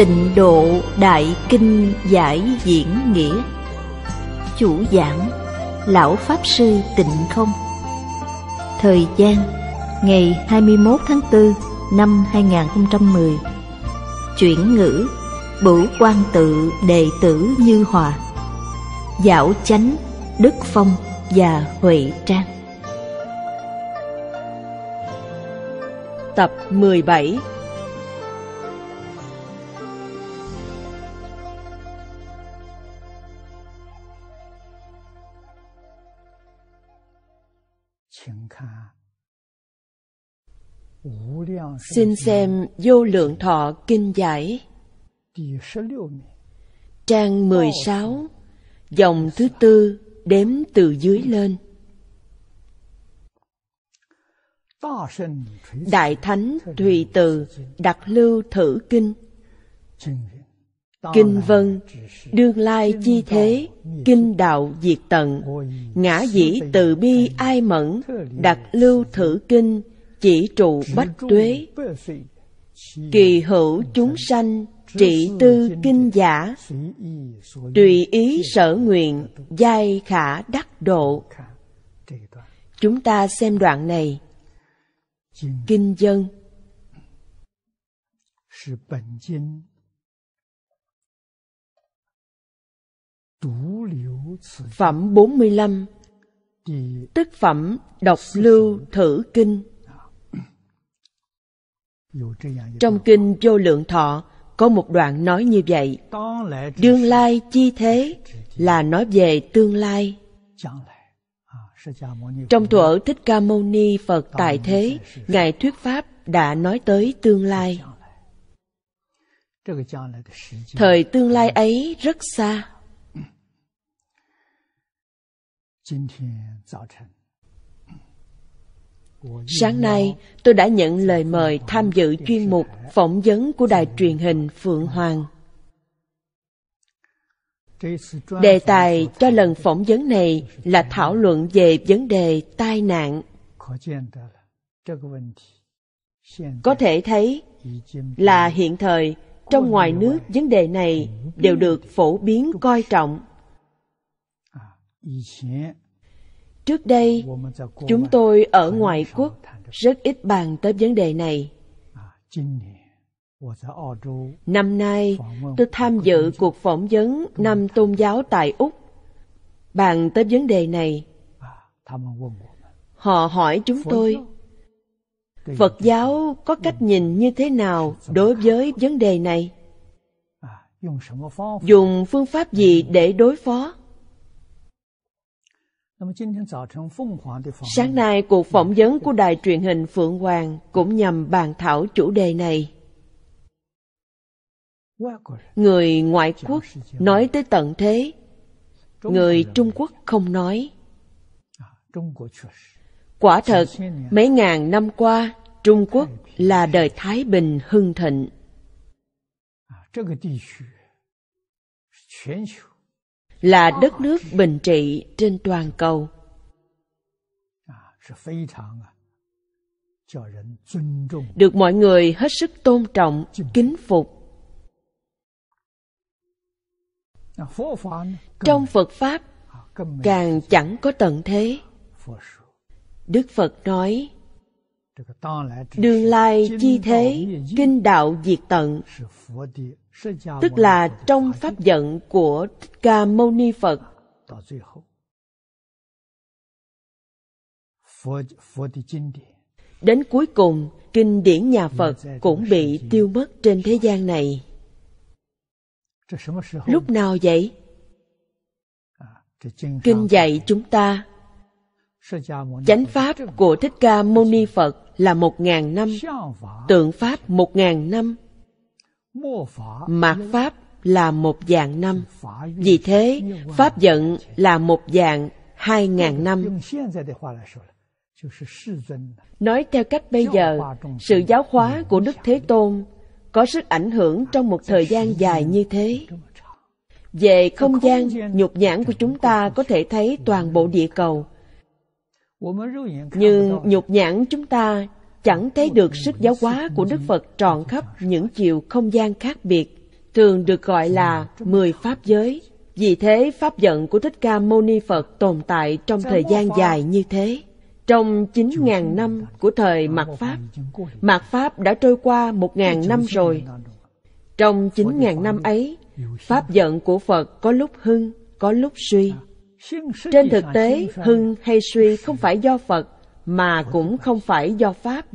Tịnh độ Đại Kinh Giải Diễn Nghĩa Chủ giảng Lão Pháp Sư Tịnh Không Thời gian Ngày 21 tháng 4 năm 2010 Chuyển ngữ Bửu quan tự đệ tử Như Hòa Dạo chánh Đức Phong và Huệ Trang Tập 17 Xin xem Vô Lượng Thọ Kinh Giải Trang 16 Dòng thứ tư đếm từ dưới lên Đại Thánh Thùy Từ Đặc Lưu Thử Kinh Kinh Vân Đương Lai Chi Thế Kinh Đạo Diệt Tận Ngã Dĩ Từ Bi Ai Mẫn Đặc Lưu Thử Kinh chỉ trụ bách tuế kỳ hữu chúng sanh trị tư kinh giả tùy ý sở nguyện giai khả đắc độ chúng ta xem đoạn này kinh dân phẩm 45 tức phẩm độc lưu thử kinh trong kinh Vô Lượng Thọ có một đoạn nói như vậy. Đương lai chi thế là nói về tương lai. À, Trong thuở Thích Ca Mâu Ni Phật Tại Thế, Ngài Thuyết Pháp đã nói tới tương lai. Thời tương lai ấy rất xa. Sáng nay, tôi đã nhận lời mời tham dự chuyên mục phỏng vấn của đài truyền hình Phượng Hoàng. Đề tài cho lần phỏng vấn này là thảo luận về vấn đề tai nạn. Có thể thấy là hiện thời trong ngoài nước vấn đề này đều được phổ biến coi trọng trước đây chúng tôi ở ngoại quốc rất ít bàn tới vấn đề này năm nay tôi tham dự cuộc phỏng vấn năm tôn giáo tại úc bàn tới vấn đề này họ hỏi chúng tôi phật giáo có cách nhìn như thế nào đối với vấn đề này dùng phương pháp gì để đối phó Sáng nay, cuộc phỏng vấn của đài truyền hình Phượng Hoàng cũng nhằm bàn thảo chủ đề này. Người ngoại quốc nói tới tận thế, người à, Trung Quốc không nói. Quả thật, mấy ngàn năm qua, Trung Quốc là đời Thái Bình hưng thịnh. À, là đất nước bình trị trên toàn cầu à, à, được mọi người hết sức tôn trọng kính phục à, trong phật pháp càng chẳng có tận thế đức phật nói đương lai chi thế kinh đạo diệt tận tức là trong pháp giận của thích ca mâu ni phật đến cuối cùng kinh điển nhà phật cũng bị tiêu mất trên thế gian này lúc nào vậy kinh dạy chúng ta Chánh Pháp của Thích Ca Mâu Ni Phật là một ngàn năm, tượng Pháp một ngàn năm, mạt Pháp là một dạng năm. Vì thế, Pháp giận là một dạng hai ngàn năm. Nói theo cách bây giờ, sự giáo hóa của Đức Thế Tôn có sức ảnh hưởng trong một thời gian dài như thế. Về không gian, nhục nhãn của chúng ta có thể thấy toàn bộ địa cầu nhưng nhục nhãn chúng ta chẳng thấy được sức giáo hóa của đức phật trọn khắp những chiều không gian khác biệt thường được gọi là mười pháp giới vì thế pháp giận của thích ca mâu ni phật tồn tại trong thời gian dài như thế trong chín ngàn năm của thời Mạt Pháp, Mạt Pháp đã trôi qua một ngàn năm rồi. Trong chín ngàn năm ấy, Pháp giận của Phật có lúc hưng, có lúc suy. Trên thực tế, hưng hay suy không phải do Phật, mà cũng không phải do Pháp,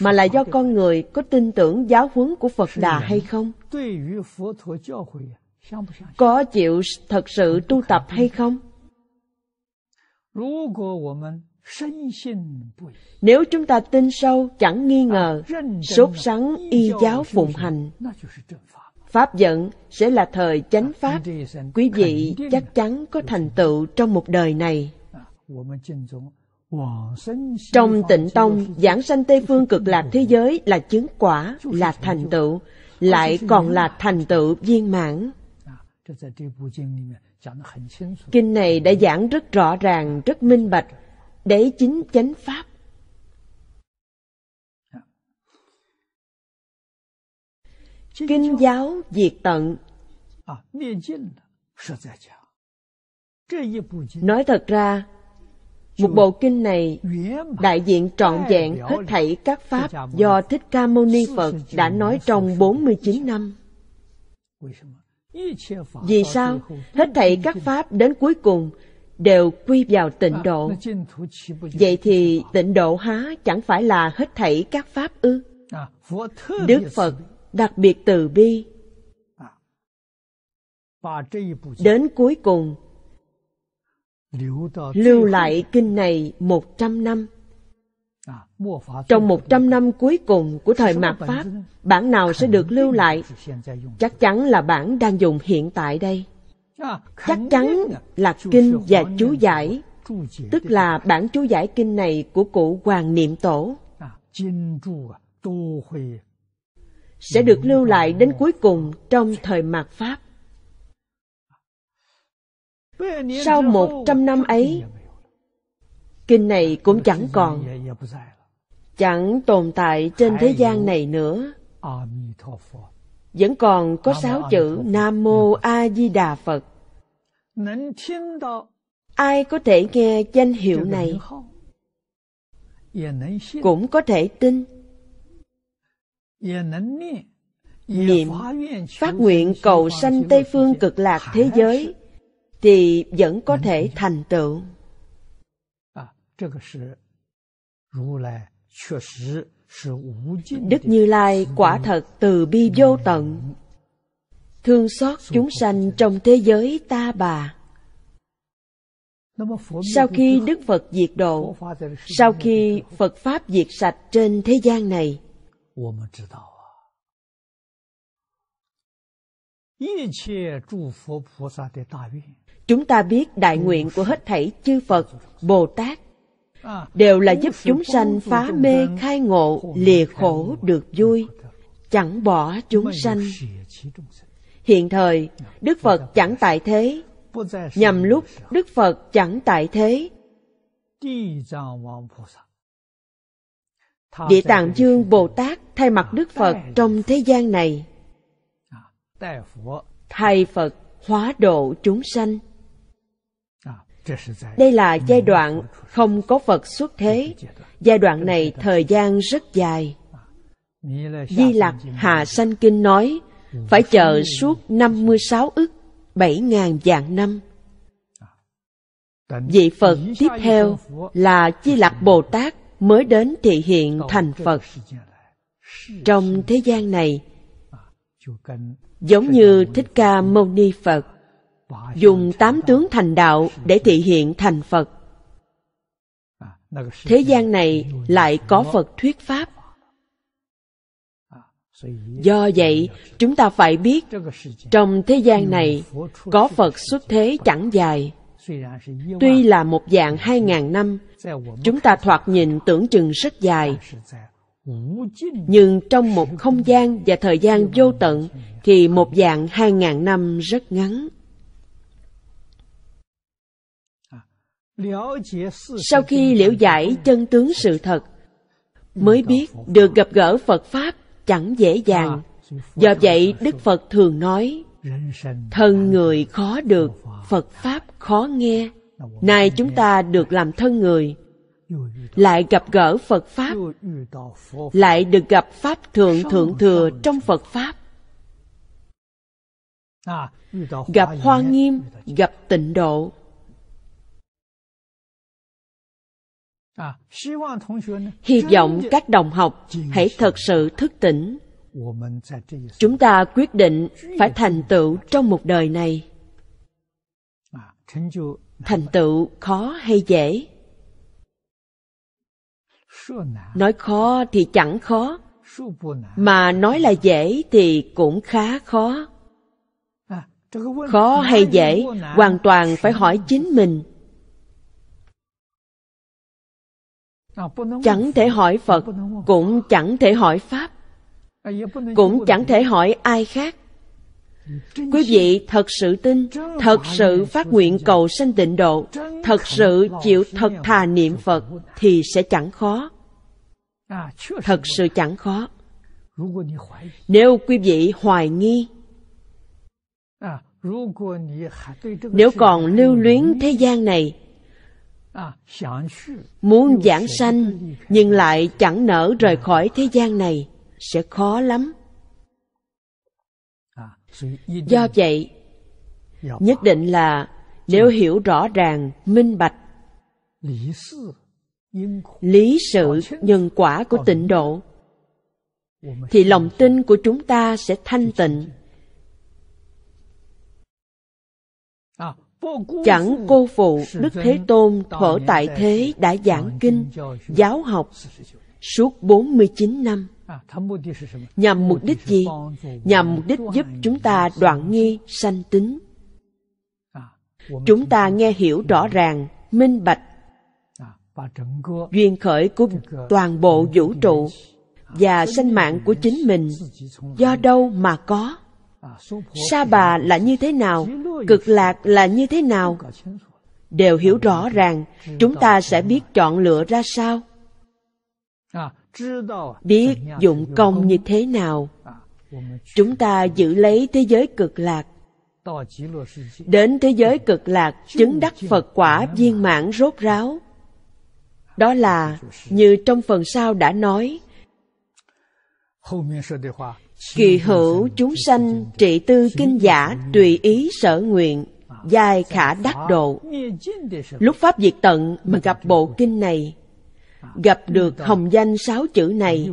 mà là do con người có tin tưởng giáo huấn của Phật Đà hay không? Có chịu thật sự tu tập hay không? Nếu chúng ta tin sâu chẳng nghi ngờ, à, sốt sắng y giáo phụng hành, Pháp giận sẽ là thời chánh Pháp. Quý vị chắc chắn có thành tựu trong một đời này. Trong tịnh tông, giảng sanh Tây Phương cực lạc thế giới là chứng quả, là thành tựu, lại còn là thành tựu viên mãn. Kinh này đã giảng rất rõ ràng, rất minh bạch. Đấy chính chánh Pháp. kinh giáo diệt tận à, nói thật ra một bộ kinh này đại diện trọn vẹn hết thảy các pháp do Thích Ca Mâu Ni Phật đã nói trong 49 năm. Vì sao? Hết thảy các pháp đến cuối cùng đều quy vào tịnh độ. Vậy thì tịnh độ há chẳng phải là hết thảy các pháp ư? À, Đức Phật đặc biệt từ bi à. đến cuối cùng lưu lại kinh này một trăm năm. À, Trong một trăm năm cuối cùng của thời mạt Pháp, bản nào sẽ được lưu lại? Chắc chắn là bản đang dùng hiện tại đây. Chắc chắn là kinh và chú giải, tức là bản chú giải kinh này của cụ Hoàng Niệm Tổ. À, sẽ được lưu lại đến cuối cùng trong thời mạt Pháp. Sau một trăm năm ấy, kinh này cũng chẳng còn, chẳng tồn tại trên thế gian này nữa. Vẫn còn có sáu chữ Nam Mô A Di Đà Phật. Ai có thể nghe danh hiệu này cũng có thể tin niệm phát nguyện cầu sanh tây phương cực lạc thế giới thì vẫn có thể thành tựu à, đức như lai quả thật từ bi vô tận thương xót chúng sanh trong thế giới ta bà sau khi đức phật diệt độ sau khi phật pháp diệt sạch trên thế gian này 我们知道啊，chúng ta biết đại nguyện của hết thảy chư Phật, Bồ Tát à, đều là giúp chúng sanh phá mê khai ngộ lìa khổ được vui chẳng bỏ chúng sanh hiện thời đức phật chẳng tại thế nhằm lúc đức phật chẳng tại thế Địa Địa Tạng Dương Bồ Tát thay mặt Đức Phật trong thế gian này à, Thay Phật hóa độ chúng sanh à, đây là giai đoạn không có Phật xuất thế. Giai đoạn này thời gian rất dài. À, Di Lặc hạ Sanh Kinh nói, ừ, phải chờ suốt 56 ức 7.000 vạn năm. Vị Phật tiếp theo là Di lạc Bồ Tát mới đến thị hiện thành phật trong à, thế gian này giống như thích ca mâu ni phật dùng tám tướng thành đạo để thị hiện thành phật thế gian này lại có phật thuyết pháp à, do vậy chúng ta phải biết trong thế gian này có phật xuất thế chẳng dài Tuy là một dạng hai ngàn năm, chúng ta thoạt nhìn tưởng chừng rất dài, nhưng trong một không gian và thời gian vô tận thì một dạng hai ngàn năm rất ngắn. À, Sau khi liễu giải chân tướng sự thật, mới biết được gặp gỡ Phật Pháp chẳng dễ dàng. À, Do vậy, Đức Phật thường nói, Thân người khó được, Phật Pháp khó nghe. Nay chúng ta được làm thân người, lại gặp gỡ Phật Pháp, lại được gặp Pháp Thượng Thượng Thừa trong Phật Pháp. Gặp Hoa Nghiêm, gặp tịnh độ. Hy vọng các đồng học hãy thật sự thức tỉnh chúng ta quyết định phải thành tựu trong một đời này à, thành tựu khó hay dễ nói khó thì chẳng khó mà nói là dễ thì cũng khá khó à, khó hay dễ hoàn toàn phải hỏi chính mình à, chẳng thể hỏi phật cũng chẳng thể hỏi pháp cũng chẳng thể hỏi ai khác quý vị thật sự tin thật sự phát nguyện cầu sanh tịnh độ thật sự chịu thật thà niệm phật thì sẽ chẳng khó thật sự chẳng khó nếu quý vị hoài nghi nếu còn lưu luyến thế gian này muốn giảng sanh nhưng lại chẳng nỡ rời khỏi thế gian này sẽ khó lắm à, do vậy dạ. nhất định là nếu dạ. hiểu rõ ràng minh bạch lý sự nhân quả của tịnh độ thì lòng tin của chúng ta sẽ thanh tịnh à, chẳng cô phụ đức thế tôn thuở tại thế đã giảng kinh giáo học suốt 49 năm Nhằm à, mục đích gì? Nhằm mục đích giúp chúng ta đoạn nghi sanh tính. À, chúng ta nghe hiểu rõ ràng, minh bạch à, duyên khởi của toàn bộ vũ trụ và sinh mạng của chính mình do đâu mà có sa bà là như thế nào cực lạc là như thế nào đều hiểu rõ ràng chúng ta sẽ biết chọn lựa ra sao biết dụng công như thế nào chúng ta giữ lấy thế giới cực lạc đến thế giới cực lạc chứng đắc phật quả viên mãn rốt ráo đó là như trong phần sau đã nói kỳ hữu chúng sanh trị tư kinh giả tùy ý sở nguyện giai khả đắc độ lúc pháp diệt tận mà gặp bộ kinh này gặp được hồng danh sáu chữ này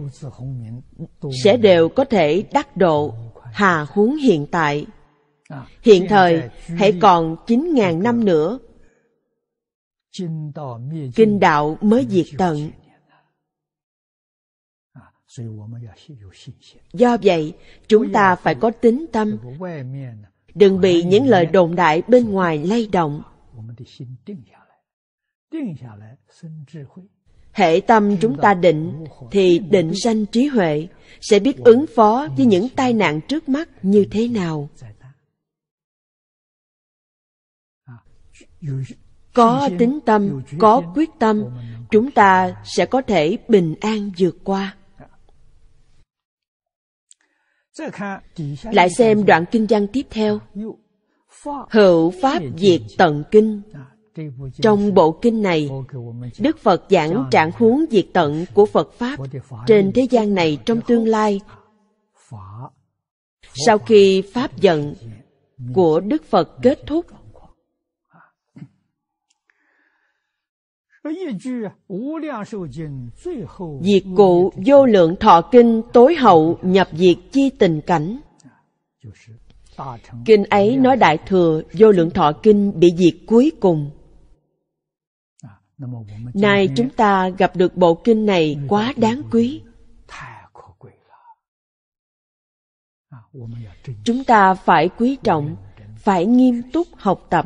sẽ đều có thể đắc độ hà huống hiện tại hiện thời hãy còn chín ngàn năm nữa kinh đạo mới diệt tận do vậy chúng ta phải có tính tâm đừng bị những lời đồn đại bên ngoài lay động hệ tâm chúng ta định thì định sanh trí huệ sẽ biết ứng phó với những tai nạn trước mắt như thế nào có tính tâm có quyết tâm chúng ta sẽ có thể bình an vượt qua lại xem đoạn kinh văn tiếp theo hữu pháp diệt tận kinh trong bộ kinh này, Đức Phật giảng trạng huống diệt tận của Phật Pháp trên thế gian này trong tương lai. Sau khi Pháp giận của Đức Phật kết thúc, Diệt cụ vô lượng thọ kinh tối hậu nhập diệt chi tình cảnh Kinh ấy nói Đại Thừa vô lượng thọ kinh bị diệt cuối cùng nay chúng ta gặp được bộ kinh này quá đáng quý chúng ta phải quý trọng phải nghiêm túc học tập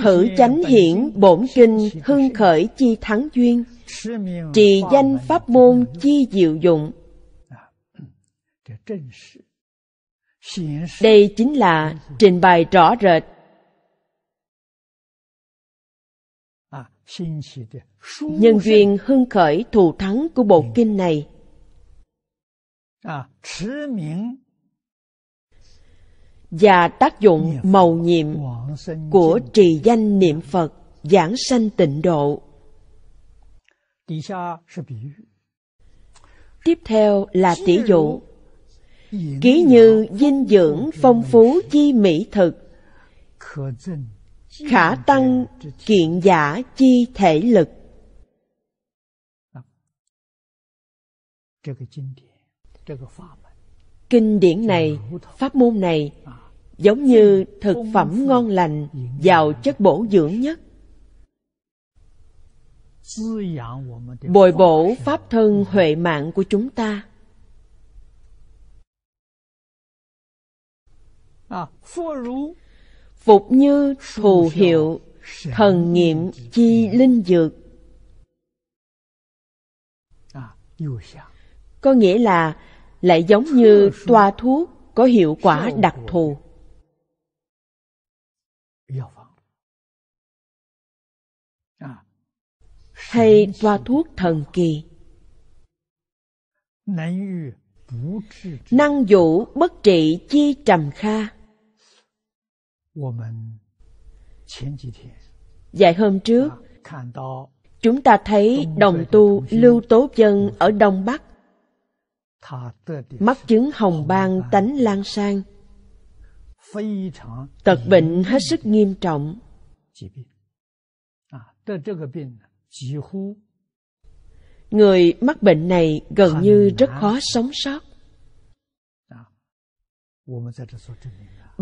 thử chánh hiển bổn kinh hưng khởi chi thắng duyên trì danh pháp môn chi diệu dụng đây chính là trình bày rõ rệt Nhân duyên hưng khởi thù thắng của bộ ừ. kinh này à, và tác dụng màu nhiệm của trì danh niệm Phật giảng sanh tịnh độ. Tiếp theo là tỷ dụ. Ký như dinh dưỡng phong phú chi mỹ thực khả tăng kiện giả chi thể lực kinh điển này pháp môn này giống như thực phẩm ngon lành giàu chất bổ dưỡng nhất bồi bổ pháp thân huệ mạng của chúng ta À, phục như thù hiệu thần nghiệm chi linh dược à, có nghĩa là lại giống như toa thuốc có hiệu quả đặc thù à. hay toa thuốc thần kỳ năng dụ bất trị chi trầm kha dạy hôm trước, chúng ta thấy đồng tu Lưu Tố Dân ở Đông Bắc mắc chứng hồng ban tánh lan sang tật bệnh hết sức nghiêm trọng à, người mắc bệnh này gần như rất khó sống sót à,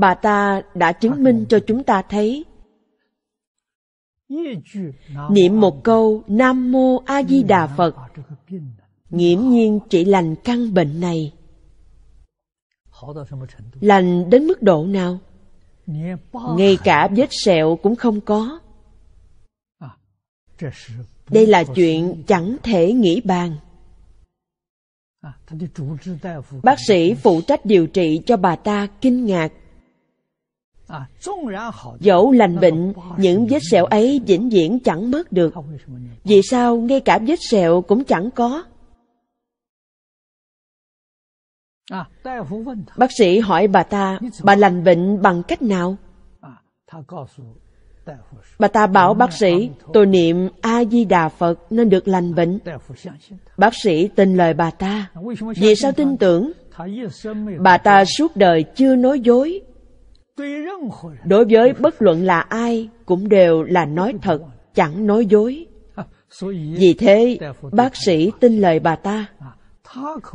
bà ta đã chứng minh cho chúng ta thấy niệm một câu nam mô a di đà phật nghiễm nhiên trị lành căn bệnh này lành đến mức độ nào ngay cả vết sẹo cũng không có đây là chuyện chẳng thể nghĩ bàn bác sĩ phụ trách điều trị cho bà ta kinh ngạc À, Dẫu lành bệnh, những vết sẹo ấy vĩnh viễn chẳng mất được. Vì sao ngay cả vết sẹo cũng chẳng có? À, bác sĩ hỏi bà ta, bà lành bệnh bằng cách nào? À, bà ta bảo bác sĩ, tôi niệm A-di-đà Phật nên được lành bệnh. Bác sĩ tin lời bà ta. Vì sao tin tưởng? Bà ta suốt đời chưa nói dối, đối với bất luận là ai cũng đều là nói thật chẳng nói dối vì thế bác sĩ tin lời bà ta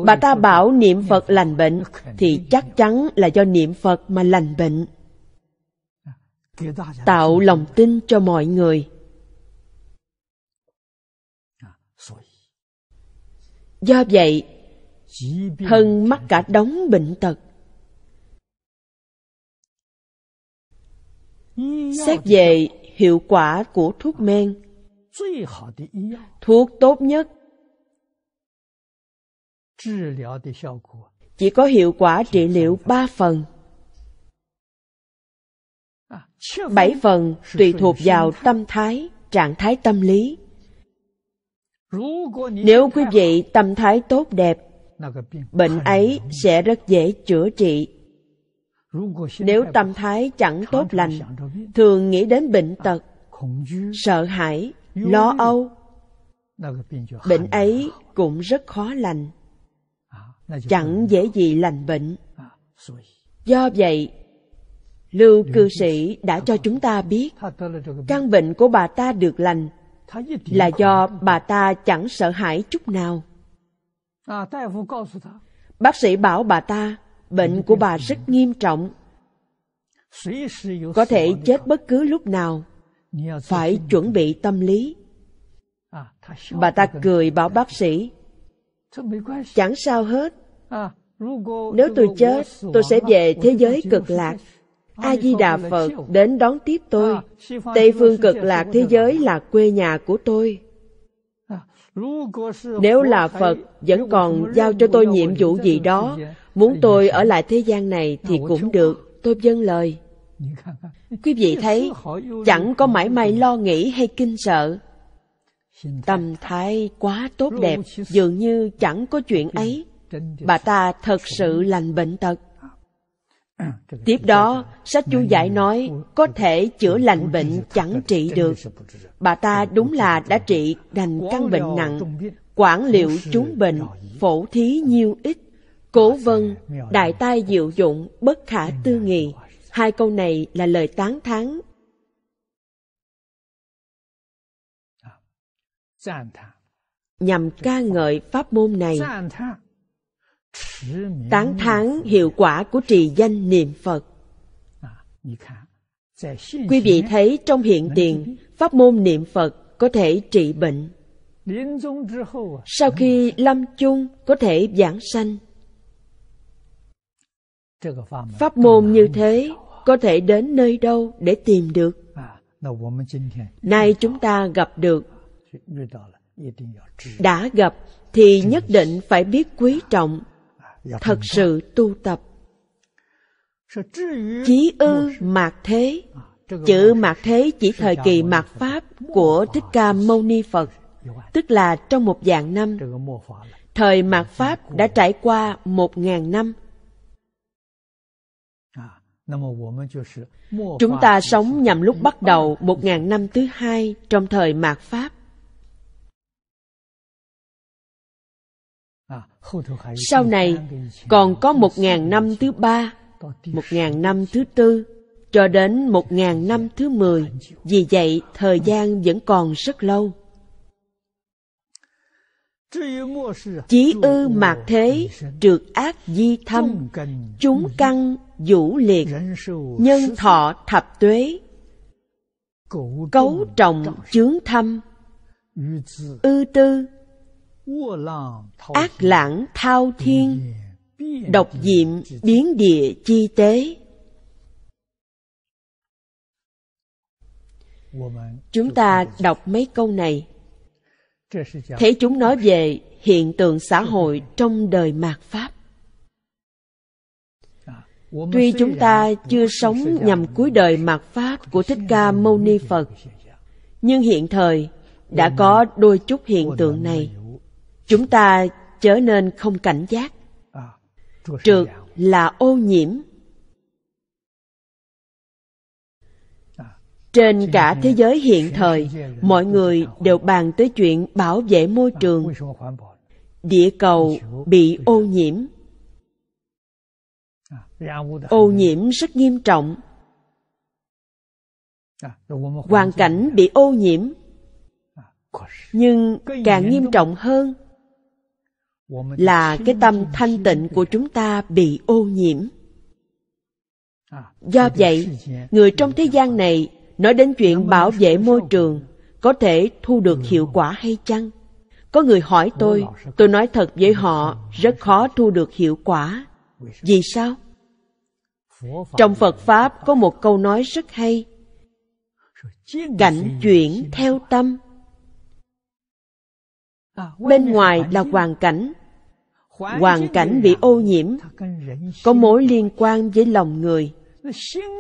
bà ta bảo niệm phật lành bệnh thì chắc chắn là do niệm phật mà lành bệnh tạo lòng tin cho mọi người do vậy thân mắc cả đống bệnh tật Xét về hiệu quả của thuốc men Thuốc tốt nhất chỉ có hiệu quả trị liệu ba phần. bảy phần tùy thuộc vào tâm thái, trạng thái tâm lý. Nếu quý vị tâm thái tốt đẹp, bệnh ấy sẽ rất dễ chữa trị nếu tâm thái chẳng tốt lành thường nghĩ đến bệnh tật sợ hãi lo âu bệnh ấy cũng rất khó lành chẳng dễ gì lành bệnh do vậy lưu cư sĩ đã cho chúng ta biết căn bệnh của bà ta được lành là do bà ta chẳng sợ hãi chút nào bác sĩ bảo bà ta bệnh của bà rất nghiêm trọng có thể chết bất cứ lúc nào phải chuẩn bị tâm lý bà ta cười bảo bác sĩ chẳng sao hết nếu tôi chết tôi sẽ về thế giới cực lạc a di đà phật đến đón tiếp tôi tây phương cực lạc thế giới là quê nhà của tôi nếu là phật vẫn còn giao cho tôi nhiệm vụ gì đó Muốn dạ, tôi dạ. ở lại thế gian này thì dạ, cũng được, tôi dâng lời. Quý vị thấy, chẳng có mãi may lo nghĩ hay kinh sợ. Tâm thái quá tốt đẹp, dường như chẳng có chuyện ấy. Bà ta thật sự lành bệnh tật. Tiếp đó, sách chú giải nói có thể chữa lành bệnh chẳng trị được. Bà ta đúng là đã trị đành căn bệnh nặng, quản liệu chúng bệnh, phổ thí nhiêu ít. Cố vân, đại tai diệu dụng, bất khả tư nghị. Hai câu này là lời tán thán. Nhằm ca ngợi pháp môn này. Tán thán hiệu quả của trì danh niệm Phật. Quý vị thấy trong hiện tiền, pháp môn niệm Phật có thể trị bệnh. Sau khi lâm chung có thể giảng sanh. Pháp môn như thế có thể đến nơi đâu để tìm được? Nay chúng ta gặp được. Đã gặp thì nhất định phải biết quý trọng, thật sự tu tập. Chí ư mạc thế, chữ mạc thế chỉ thời kỳ mạt Pháp của Thích Ca Mâu Ni Phật, tức là trong một vạn năm. Thời mạt Pháp đã trải qua một ngàn năm Chúng ta sống nhằm lúc bắt đầu một ngàn năm thứ hai trong thời mạt Pháp. À, Sau này còn có một ngàn năm thứ ba, một ngàn năm thứ tư, cho đến một ngàn năm thứ mười. Vì vậy, thời gian vẫn còn rất lâu. Chí ư mạc thế, trượt ác di thâm, chúng căn vũ liệt, nhân thọ thập tuế, cấu trọng chướng thâm, ư tư, ác lãng thao thiên, độc diệm biến địa chi tế. Chúng ta đọc mấy câu này Thế chúng nói về hiện tượng xã hội trong đời mạt Pháp. À, Tuy chúng ta chưa sống nhằm cuối đời mạt Pháp của Thích Ca Mâu Ni Phật, nhưng hiện thời đã có đôi chút hiện tượng này. Chúng ta chớ nên không cảnh giác. À, Trượt là ô nhiễm trên cả thế giới hiện thời mọi người đều bàn tới chuyện bảo vệ môi trường địa cầu bị ô nhiễm à, ô nhiễm rất nghiêm trọng à, hoàn cảnh bị ô nhiễm à, nhưng càng nghiêm trọng hơn là cái tâm thanh tịnh của chúng ta bị ô nhiễm do vậy người trong thế gian này nói đến chuyện bảo vệ môi trường có thể thu được ừ. hiệu quả hay chăng có người hỏi tôi tôi nói thật với họ ừ. rất khó thu được hiệu quả vì sao trong phật pháp có một câu nói rất hay cảnh chuyển theo tâm à, bên ngoài là hoàn cảnh hoàn cảnh bị ô nhiễm có mối liên quan với lòng người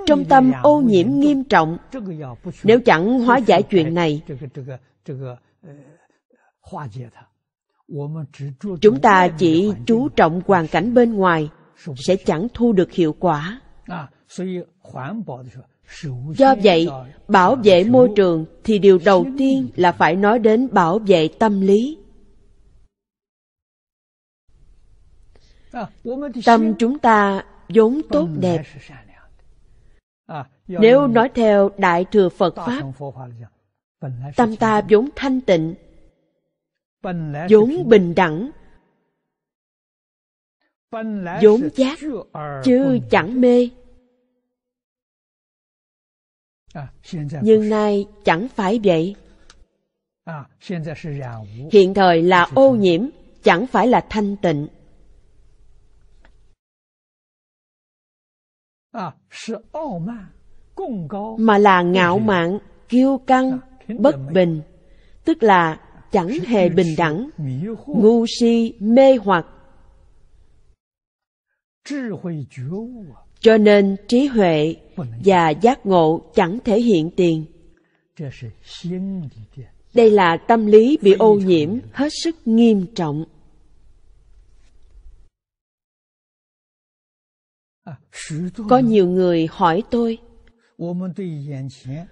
trong tâm ô nhiễm nghiêm trọng nếu chẳng hóa giải chuyện này chúng ta chỉ chú trọng hoàn cảnh bên ngoài sẽ chẳng thu được hiệu quả do vậy bảo vệ môi trường thì điều đầu tiên là phải nói đến bảo vệ tâm lý tâm chúng ta vốn tốt đẹp À, Nếu nói theo Đại Thừa Phật Pháp, tâm ta vốn thanh tịnh, vốn bình đẳng, vốn giác, chứ chẳng mê. À, Nhưng nay chẳng phải vậy. À, Hiện thời là ô nhiễm, chẳng phải là thanh tịnh. mà là ngạo mạn kiêu căng dạ, bất bình tức là chẳng hề bình đẳng ngu si mê hoặc cho nên trí huệ và giác ngộ chẳng thể hiện tiền đây là tâm lý bị ô nhiễm hết sức nghiêm trọng có nhiều người hỏi tôi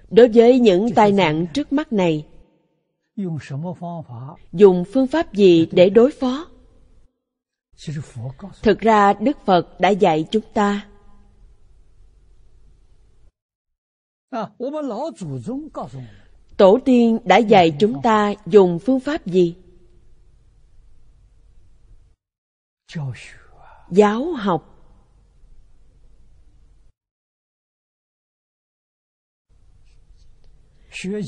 đối với những tai nạn trước mắt này dùng phương pháp gì dạ để đối phó thực ra đức phật đã dạy chúng ta tổ tiên đã dạ, dạy dạ chúng ta dùng phương pháp gì giáo học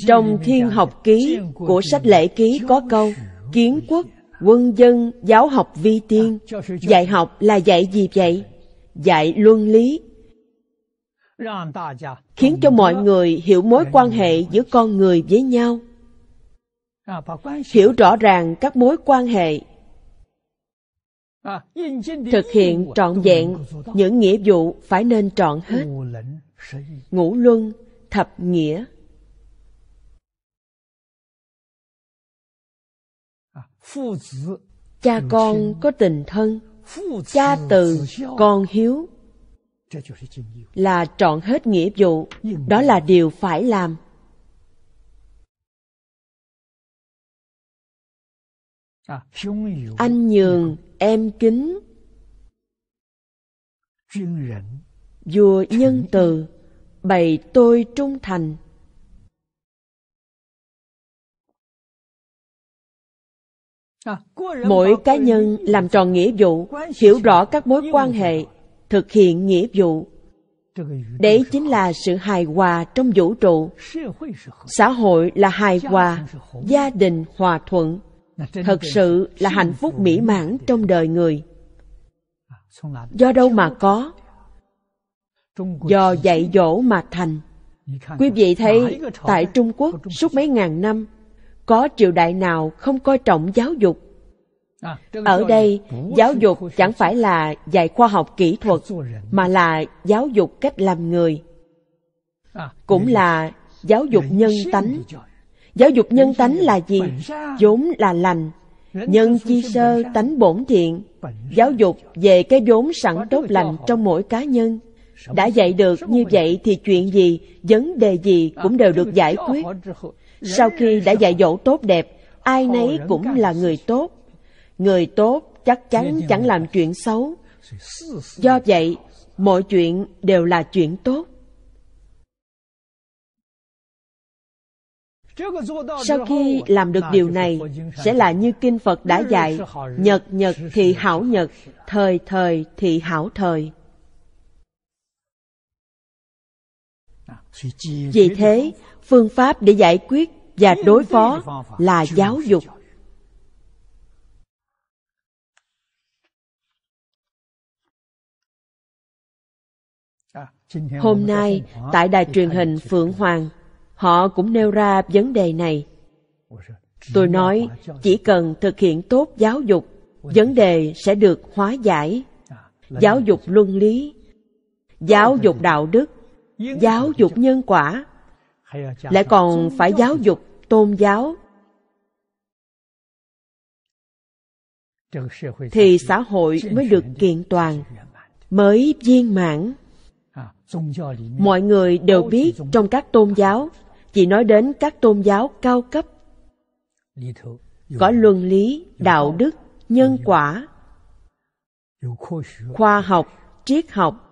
Trong Thiên Học Ký của sách lễ ký có câu Kiến quốc, quân dân, giáo học vi tiên Dạy học là dạy gì vậy? Dạy luân lý Khiến cho mọi người hiểu mối quan hệ giữa con người với nhau Hiểu rõ ràng các mối quan hệ Thực hiện trọn vẹn những nghĩa vụ phải nên trọn hết Ngũ luân, thập nghĩa cha con có tình thân cha từ con hiếu là trọn hết nghĩa vụ đó là điều phải làm anh nhường em kính vua nhân từ bày tôi trung thành mỗi cá nhân làm tròn nghĩa vụ hiểu rõ các mối quan hệ thực hiện nghĩa vụ đấy chính là sự hài hòa trong vũ trụ xã hội là hài hòa gia đình hòa thuận thật sự là hạnh phúc mỹ mãn trong đời người do đâu mà có do dạy dỗ mà thành quý vị thấy tại trung quốc suốt mấy ngàn năm có triều đại nào không coi trọng giáo dục à, ở đây giáo dục chẳng phải là dạy khoa học kỹ thuật mà là giáo dục cách làm người à, cũng là giáo dục nhân tánh giáo dục nhân tánh là gì vốn là lành nhân chi sơ tánh bổn thiện giáo dục về cái vốn sẵn tốt lành trong mỗi cá nhân đã dạy được như vậy thì chuyện gì vấn đề gì à, cũng đều được giải quyết sau khi đã dạy dỗ tốt đẹp ai nấy cũng là người tốt người tốt chắc chắn chẳng làm chuyện xấu do vậy mọi chuyện đều là chuyện tốt sau khi làm được điều này sẽ là như kinh phật đã dạy nhật nhật thì hảo nhật thời thời thì hảo thời vì thế phương pháp để giải quyết và đối phó là giáo dục hôm nay tại đài truyền hình phượng hoàng họ cũng nêu ra vấn đề này tôi nói chỉ cần thực hiện tốt giáo dục vấn đề sẽ được hóa giải giáo dục luân lý giáo dục đạo đức giáo dục nhân quả lại còn phải giáo dục tôn giáo thì xã hội mới được kiện toàn mới viên mãn mọi người đều biết trong các tôn giáo chỉ nói đến các tôn giáo cao cấp có luân lý đạo đức nhân quả khoa học triết học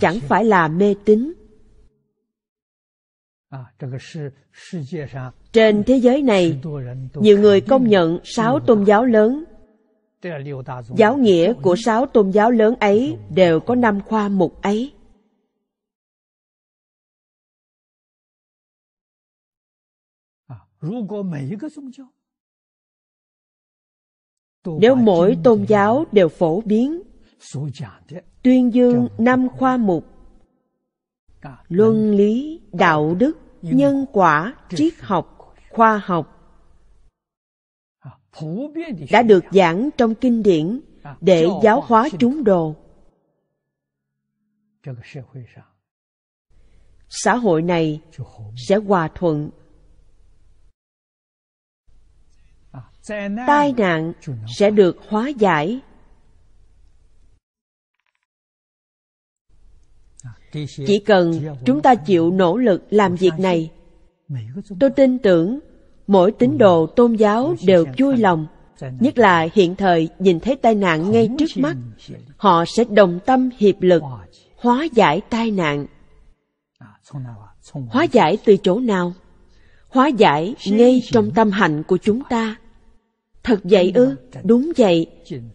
chẳng phải là mê tín trên thế giới này nhiều người công nhận sáu tôn giáo lớn giáo nghĩa của sáu tôn giáo lớn ấy đều có năm khoa mục ấy nếu mỗi tôn giáo đều phổ biến tuyên dương năm khoa mục luân lý đạo đức nhân quả triết học khoa học à, đã được giảng trong kinh điển à, để giáo hóa chúng đồ xã hội này sẽ hòa thuận à, tai nạn sẽ được hóa giải chỉ cần chúng ta chịu nỗ lực làm việc này tôi tin tưởng mỗi tín đồ tôn giáo đều vui lòng nhất là hiện thời nhìn thấy tai nạn ngay trước mắt họ sẽ đồng tâm hiệp lực hóa giải tai nạn hóa giải từ chỗ nào hóa giải ngay trong tâm hạnh của chúng ta thật vậy ư đúng vậy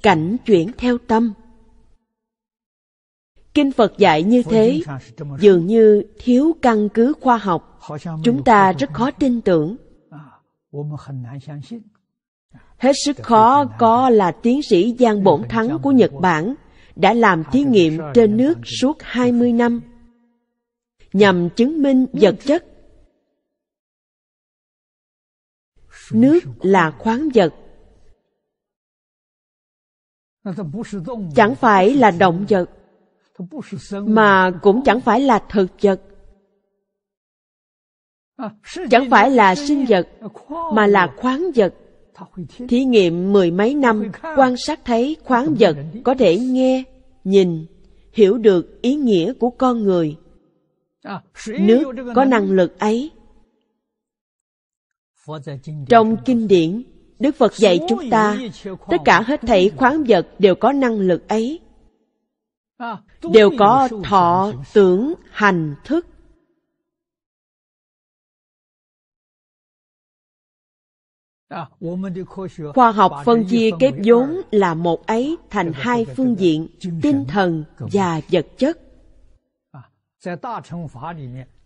cảnh chuyển theo tâm kinh phật dạy như thế dường như thiếu căn cứ khoa học chúng ta rất khó tin tưởng hết sức khó có là tiến sĩ Giang Bổn Thắng của Nhật Bản đã làm thí nghiệm trên nước suốt 20 năm nhằm chứng minh vật chất. Nước là khoáng vật. Chẳng phải là động vật mà cũng chẳng phải là thực vật à, chẳng phải là sinh vật à, mà là khoáng vật thí nghiệm mười mấy năm quan sát thấy khoáng vật có thể nghe nhìn hiểu được ý nghĩa của con người à, nước có năng lực ấy trong kinh điển đức phật dạy chúng ta tất cả hết thảy khoáng vật đều có năng lực ấy đều có thọ tưởng hành thức khoa học phân chia kép vốn là một ấy thành hai phương diện tinh thần và vật chất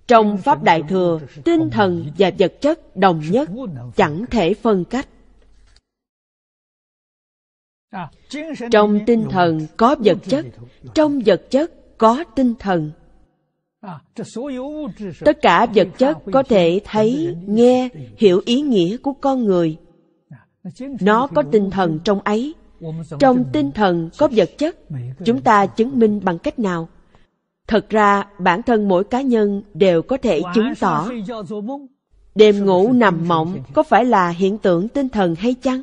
trong pháp đại thừa tinh thần và vật chất đồng nhất chẳng thể phân cách À. trong tinh thần có vật chất trong vật chất có tinh thần à, tất cả vật chất có thể thấy nghe hiểu ý nghĩa của con người à, nó có tinh thần trong ấy trong tinh thần có vật chất chúng ta chứng minh bằng cách nào thật ra bản thân mỗi cá nhân đều có thể chứng tỏ đêm ngủ nằm mộng có phải là hiện tượng tinh thần hay chăng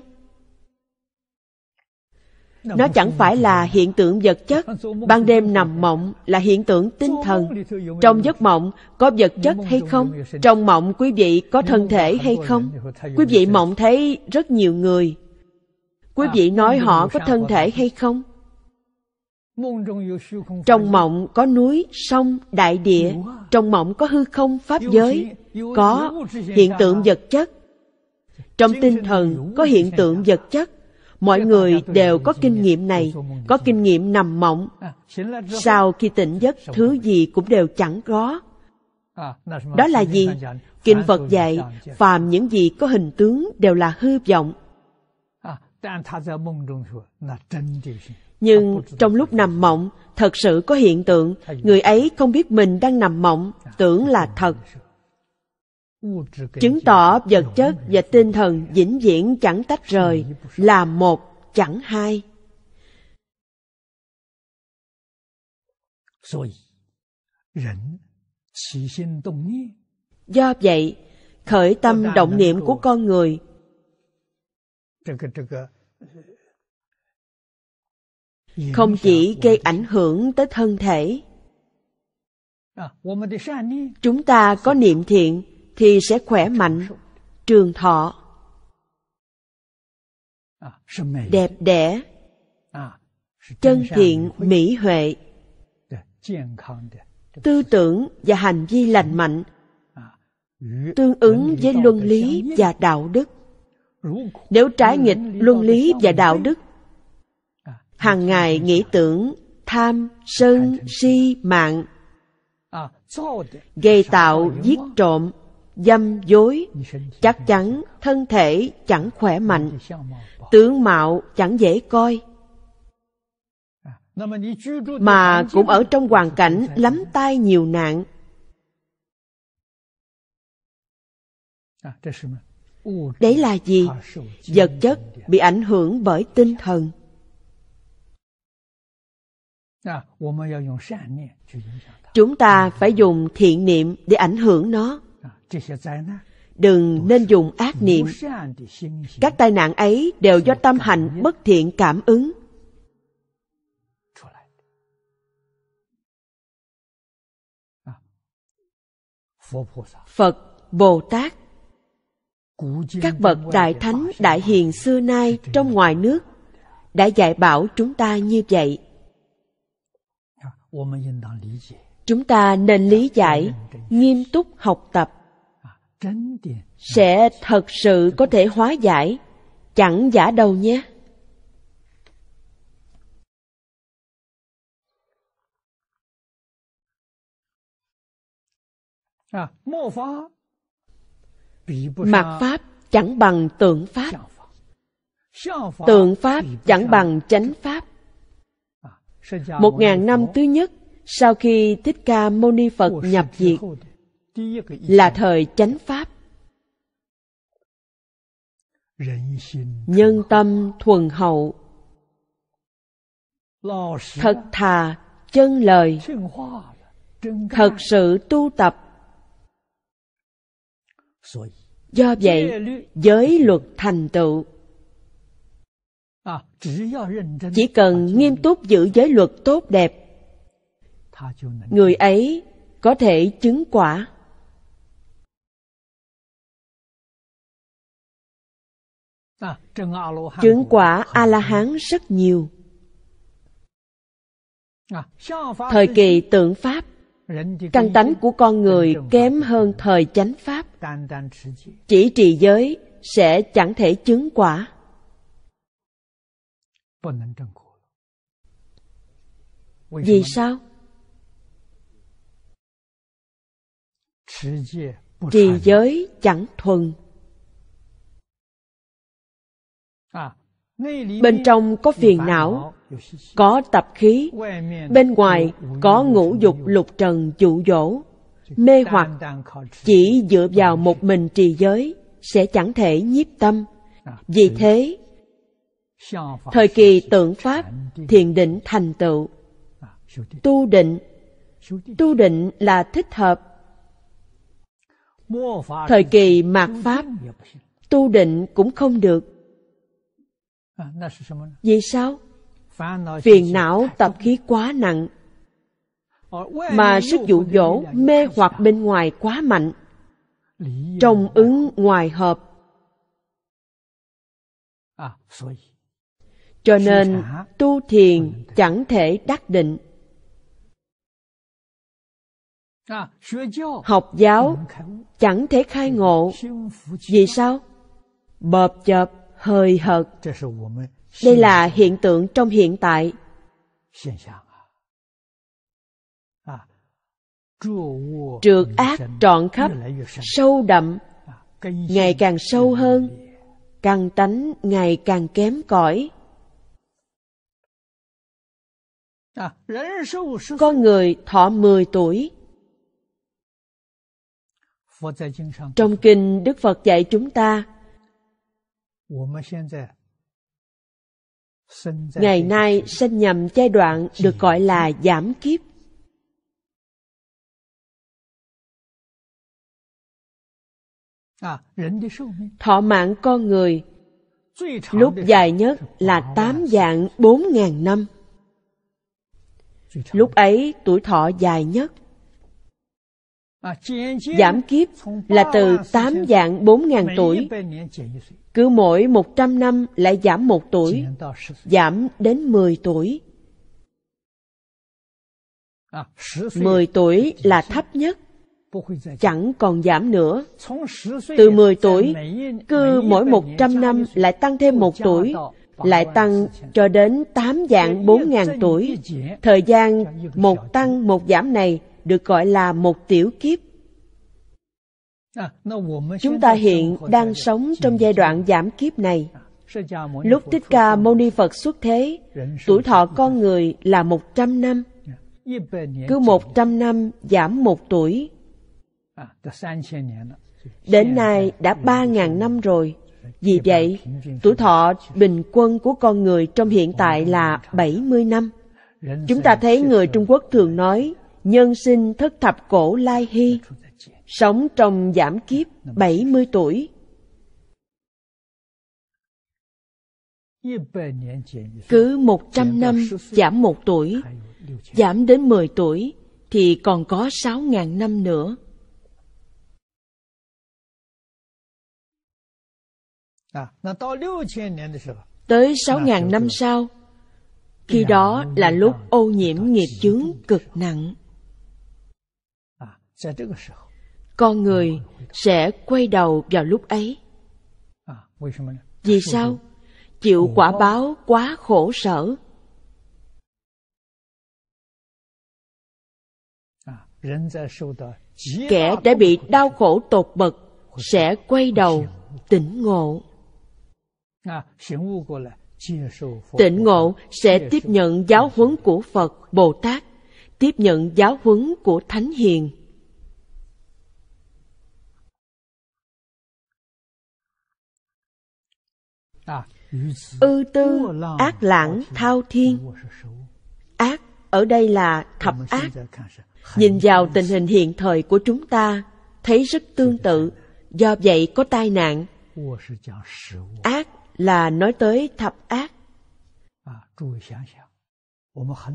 nó chẳng phải là hiện tượng vật chất ban đêm nằm mộng là hiện tượng tinh thần trong giấc mộng có vật chất hay không trong mộng quý vị có thân thể hay không quý vị mộng thấy rất nhiều người quý vị nói họ có thân thể hay không trong mộng có núi sông đại địa trong mộng có hư không pháp giới có hiện tượng vật chất trong tinh thần có hiện tượng vật chất Mọi người đều có kinh nghiệm này, có kinh nghiệm nằm mộng. Sau khi tỉnh giấc, thứ gì cũng đều chẳng có. Đó là gì? Kinh Phật dạy, phàm những gì có hình tướng đều là hư vọng. Nhưng trong lúc nằm mộng, thật sự có hiện tượng, người ấy không biết mình đang nằm mộng, tưởng là thật, chứng tỏ vật chất và tinh thần vĩnh viễn chẳng tách rời là một chẳng hai do vậy khởi tâm động niệm của con người không chỉ gây ảnh hưởng tới thân thể à, chúng ta có niệm thiện thì sẽ khỏe mạnh, trường thọ, à, đẹp đẽ, à, chân thiện mỹ huệ, dạ, dạ. tư tưởng và hành vi lành mạnh, à, tương ứng với luân lý và đạo đức. Nếu trái nghịch luân lý và đạo đức, hàng ngày nghĩ tưởng tham, sân, si, mạng, dạ. gây tạo, giết trộm, dâm dối chắc chắn thân thể chẳng khỏe mạnh tướng mạo chẳng dễ coi mà cũng ở trong hoàn cảnh lắm tai nhiều nạn đấy là gì vật chất bị ảnh hưởng bởi tinh thần chúng ta phải dùng thiện niệm để ảnh hưởng nó đừng nên dùng ác niệm các tai nạn ấy đều do tâm hành bất thiện cảm ứng phật bồ tát các bậc đại thánh đại hiền xưa nay trong ngoài nước đã dạy bảo chúng ta như vậy chúng ta nên lý giải nghiêm túc học tập sẽ thật sự có thể hóa giải chẳng giả đâu nhé à, Mạt Pháp chẳng bằng tượng Pháp Tượng Pháp chẳng bằng chánh Pháp à, Một ngàn năm thứ nhất Sau khi Thích Ca Mâu Ni Phật nhập diệt là thời chánh pháp nhân tâm thuần hậu thật thà chân lời thật sự tu tập do vậy giới luật thành tựu à, chỉ cần nghiêm túc giữ giới luật tốt đẹp người ấy có thể chứng quả chứng quả a la hán rất nhiều thời kỳ tượng pháp căn tánh của con người kém hơn thời chánh pháp chỉ trì giới sẽ chẳng thể chứng quả vì sao trì giới chẳng thuần bên trong có phiền não có tập khí bên ngoài có ngũ dục lục trần dụ dỗ mê hoặc chỉ dựa vào một mình trì giới sẽ chẳng thể nhiếp tâm vì thế thời kỳ tượng pháp thiền định thành tựu tu định tu định là thích hợp thời kỳ mạt pháp tu định cũng không được À, Vì sao? Phiền não tập khí quá nặng ờ, Mà sức dụ dỗ mê hoặc bên ngoài quá mạnh Trong ứng ngoài hợp à, Cho nên tu thiền chẳng thể đắc định à, Học giáo chẳng thể khai ngộ Vì sao? Bợp chợp hời hợt đây là hiện tượng trong hiện tại trượt ác trọn khắp sâu đậm ngày càng sâu hơn càng tánh ngày càng kém cỏi con người thọ mười tuổi trong kinh đức phật dạy chúng ta Ngày nay sinh nhầm giai đoạn được gọi là giảm kiếp. À, thọ mạng con người lúc dài nhất là tám vạn bốn ngàn năm. Lúc ấy tuổi thọ dài nhất. À, giảm kiếp là từ 8 dạng 4 ngàn tuổi. Cứ mỗi 100 năm lại giảm một tuổi, giảm đến 10 tuổi. 10 à, tuổi là thấp nhất, chẳng còn giảm nữa. Từ 10 tuổi, cứ mỗi 100 năm lại tăng thêm một tuổi, lại tăng cho đến 8 dạng 4.000 tuổi. Thời gian một tăng một giảm này được gọi là một tiểu kiếp. À, chúng ta hiện đang sống trong giai đoạn giảm kiếp này. Lúc Thích Ca Mâu Ni Phật xuất thế, tuổi thọ con người là một trăm năm. Cứ một trăm năm giảm một tuổi. Đến nay đã ba ngàn năm rồi. Vì vậy, tuổi thọ bình quân của con người trong hiện tại là bảy mươi năm. Chúng ta thấy người Trung Quốc thường nói nhân sinh thất thập cổ lai hy sống trong giảm kiếp 70 tuổi cứ 100 năm giảm một tuổi giảm đến 10 tuổi thì còn có 6.000 năm nữa Tới 6.000 năm sau Khi đó là lúc ô nhiễm nghiệp chướng cực nặng con người sẽ quay đầu vào lúc ấy vì sao chịu quả báo quá khổ sở kẻ đã bị đau khổ tột bậc sẽ quay đầu tỉnh ngộ tỉnh ngộ sẽ tiếp nhận giáo huấn của phật bồ tát tiếp nhận giáo huấn của thánh hiền ư tư ác lãng thao thiên ác ở đây là thập ác nhìn vào tình hình hiện thời của chúng ta thấy rất tương tự do vậy có tai nạn ác là nói tới thập ác à,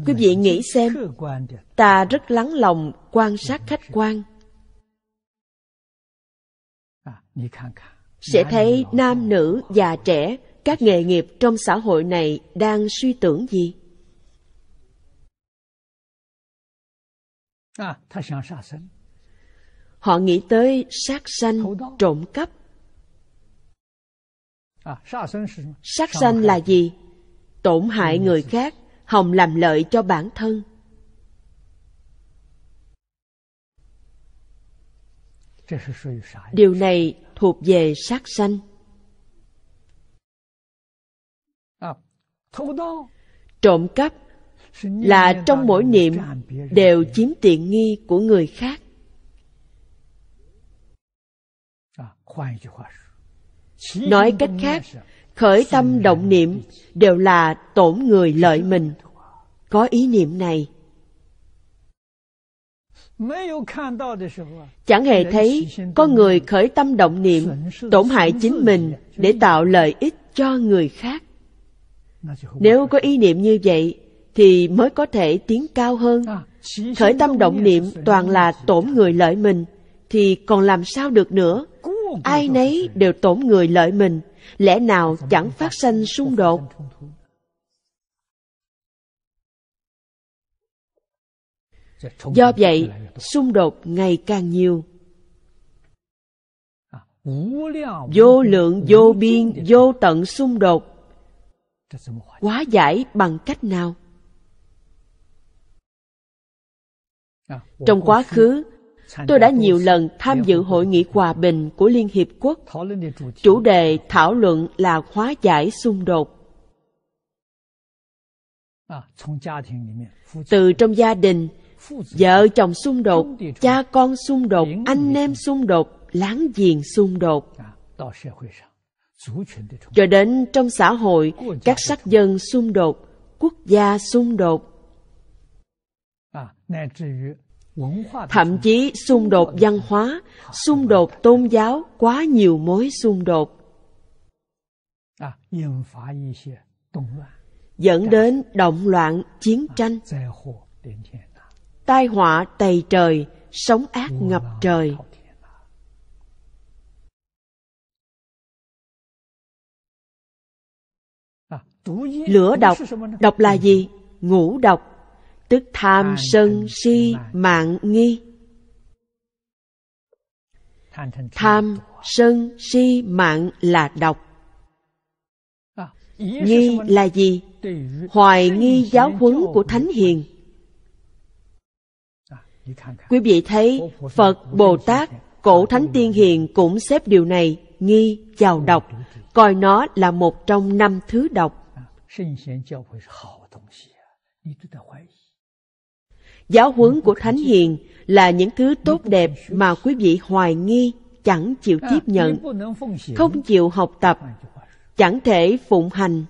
quý vị nghĩ xem ta rất lắng lòng quan sát khách quan à, sẽ thấy nam nữ già trẻ các nghề nghiệp trong xã hội này đang suy tưởng gì à, họ nghĩ tới sát sanh trộm cắp à, sát sanh là gì tổn hại người khác hòng làm lợi cho bản thân điều này thuộc về sát sanh. À, Trộm cắp là trong mỗi niệm đều chiếm tiện nghi của người khác. À, Nói cách khác, khởi tâm động niệm đều là tổn người lợi mình. Có ý niệm này, Chẳng hề thấy có người khởi tâm động niệm tổn hại chính mình để tạo lợi ích cho người khác. Nếu có ý niệm như vậy thì mới có thể tiến cao hơn. À, khởi tâm động niệm toàn là tổn người lợi mình thì còn làm sao được nữa? Ai nấy đều tổn người lợi mình, lẽ nào chẳng phát sinh xung đột? do vậy xung đột ngày càng nhiều vô lượng vô biên vô tận xung đột quá giải bằng cách nào trong quá khứ tôi đã nhiều lần tham dự hội nghị hòa bình của liên hiệp quốc chủ đề thảo luận là hóa giải xung đột à, từ trong gia đình vợ chồng xung đột cha con xung đột anh em xung đột láng giềng xung đột cho đến trong xã hội các sắc dân xung đột quốc gia xung đột à, thậm chí xung đột văn hóa xung đột tôn giáo quá nhiều mối xung đột à, dẫn đến động loạn chiến à, tranh tai họa tày trời sống ác ngập trời lửa độc độc là gì ngũ độc tức tham sân si mạng nghi tham sân si mạng là độc à, nghi là gì hoài nghi giáo huấn của thánh hiền Quý vị thấy Phật, Bồ Tát, Cổ Thánh Tiên Hiền cũng xếp điều này nghi vào độc, coi nó là một trong năm thứ độc. Giáo huấn của Thánh Hiền là những thứ tốt đẹp mà quý vị hoài nghi, chẳng chịu tiếp nhận, không chịu học tập, chẳng thể phụng hành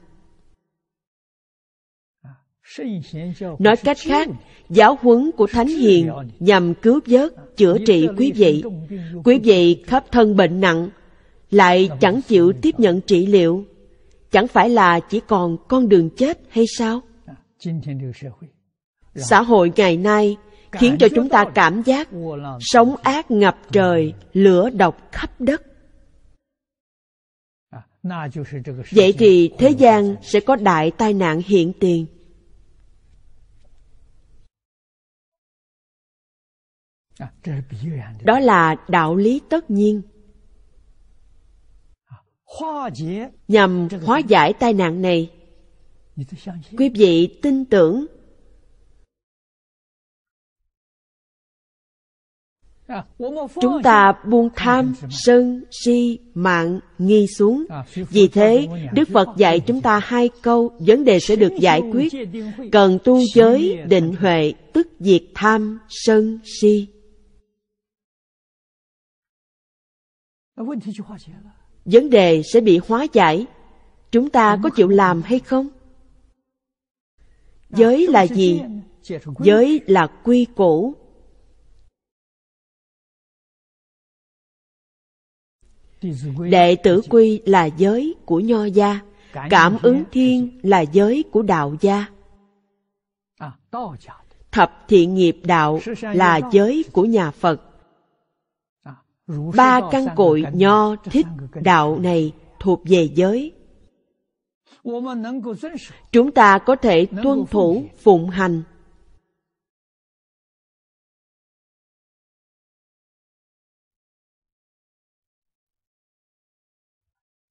Nói cách khác, giáo huấn của Thánh Hiền nhằm cứu vớt, chữa trị quý vị. Quý vị khắp thân bệnh nặng, lại chẳng chịu tiếp nhận trị liệu. Chẳng phải là chỉ còn con đường chết hay sao? Xã hội ngày nay khiến cho chúng ta cảm giác sống ác ngập trời, lửa độc khắp đất. Vậy thì thế gian sẽ có đại tai nạn hiện tiền đó là đạo lý tất nhiên nhằm hóa giải tai nạn này quý vị tin tưởng chúng ta buông tham sân si mạng nghi xuống à, vì thế đức phật dạy chúng ta hai câu vấn đề sẽ được giải quyết cần tu giới định huệ tức diệt tham sân si vấn đề sẽ bị hóa giải chúng ta có chịu làm hay không à, giới là gì giới là quy củ đệ tử quy là giới của nho gia cảm ứng thiên là giới của đạo gia à, thập thiện nghiệp đạo là giới của nhà phật ba căn cội nho thích đạo này thuộc về giới chúng ta có thể tuân thủ phụng hành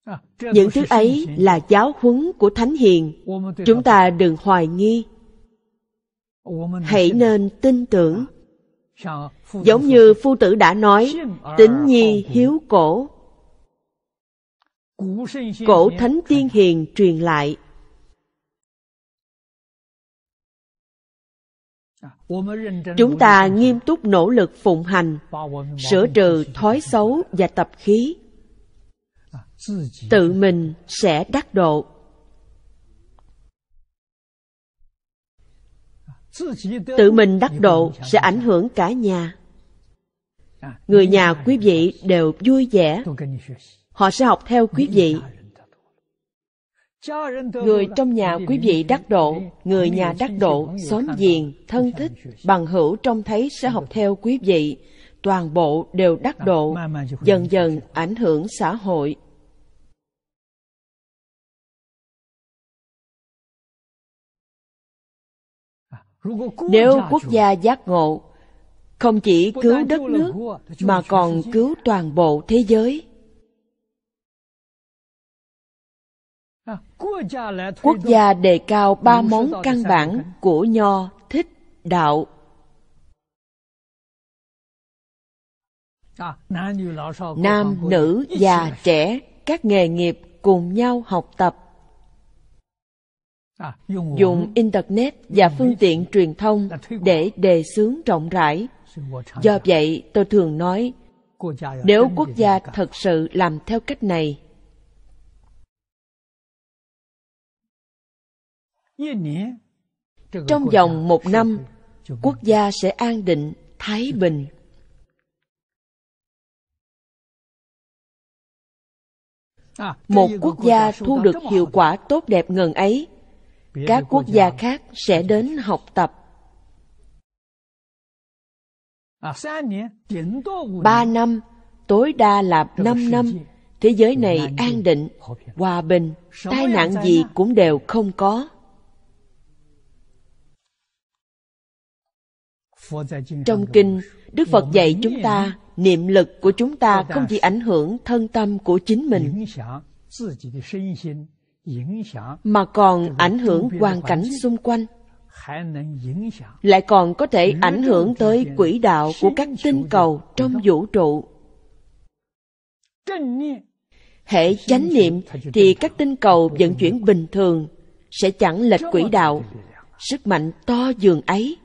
à, những thứ ấy là giáo huấn của thánh hiền chúng ta đừng hoài nghi hãy nên tin tưởng Giống như phu tử đã nói, tính nhi hiếu cổ. Cổ thánh tiên hiền truyền lại. Chúng ta nghiêm túc nỗ lực phụng hành, sửa trừ thói xấu và tập khí. Tự mình sẽ đắc độ. tự mình đắc độ sẽ ảnh hưởng cả nhà người nhà quý vị đều vui vẻ họ sẽ học theo quý vị người trong nhà quý vị đắc độ người nhà đắc độ xóm giềng thân thích bằng hữu trông thấy sẽ học theo quý vị toàn bộ đều đắc độ dần dần ảnh hưởng xã hội Nếu quốc gia giác ngộ, không chỉ cứu đất nước mà còn cứu toàn bộ thế giới. À, quốc gia đề cao ba món căn bản của nho, thích, đạo. À, nam, nữ, già, trẻ, các nghề nghiệp cùng nhau học tập dùng internet và phương tiện truyền thông để đề xướng rộng rãi do vậy tôi thường nói nếu quốc gia thật sự làm theo cách này trong vòng một năm quốc gia sẽ an định thái bình một quốc gia thu được hiệu quả tốt đẹp ngần ấy các quốc gia khác sẽ đến học tập. À, ba năm, tối đa là năm năm, thế giới này an định, hòa bình, tai nạn gì cũng đều không có. Trong kinh, Đức Phật dạy chúng ta, niệm lực của chúng ta không chỉ ảnh hưởng thân tâm của chính mình, mà còn ảnh hưởng hoàn cảnh xung quanh lại còn có thể ảnh hưởng tới quỹ đạo của các tinh cầu trong vũ trụ hệ chánh niệm thì các tinh cầu vận chuyển bình thường sẽ chẳng lệch quỹ đạo sức mạnh to dường ấy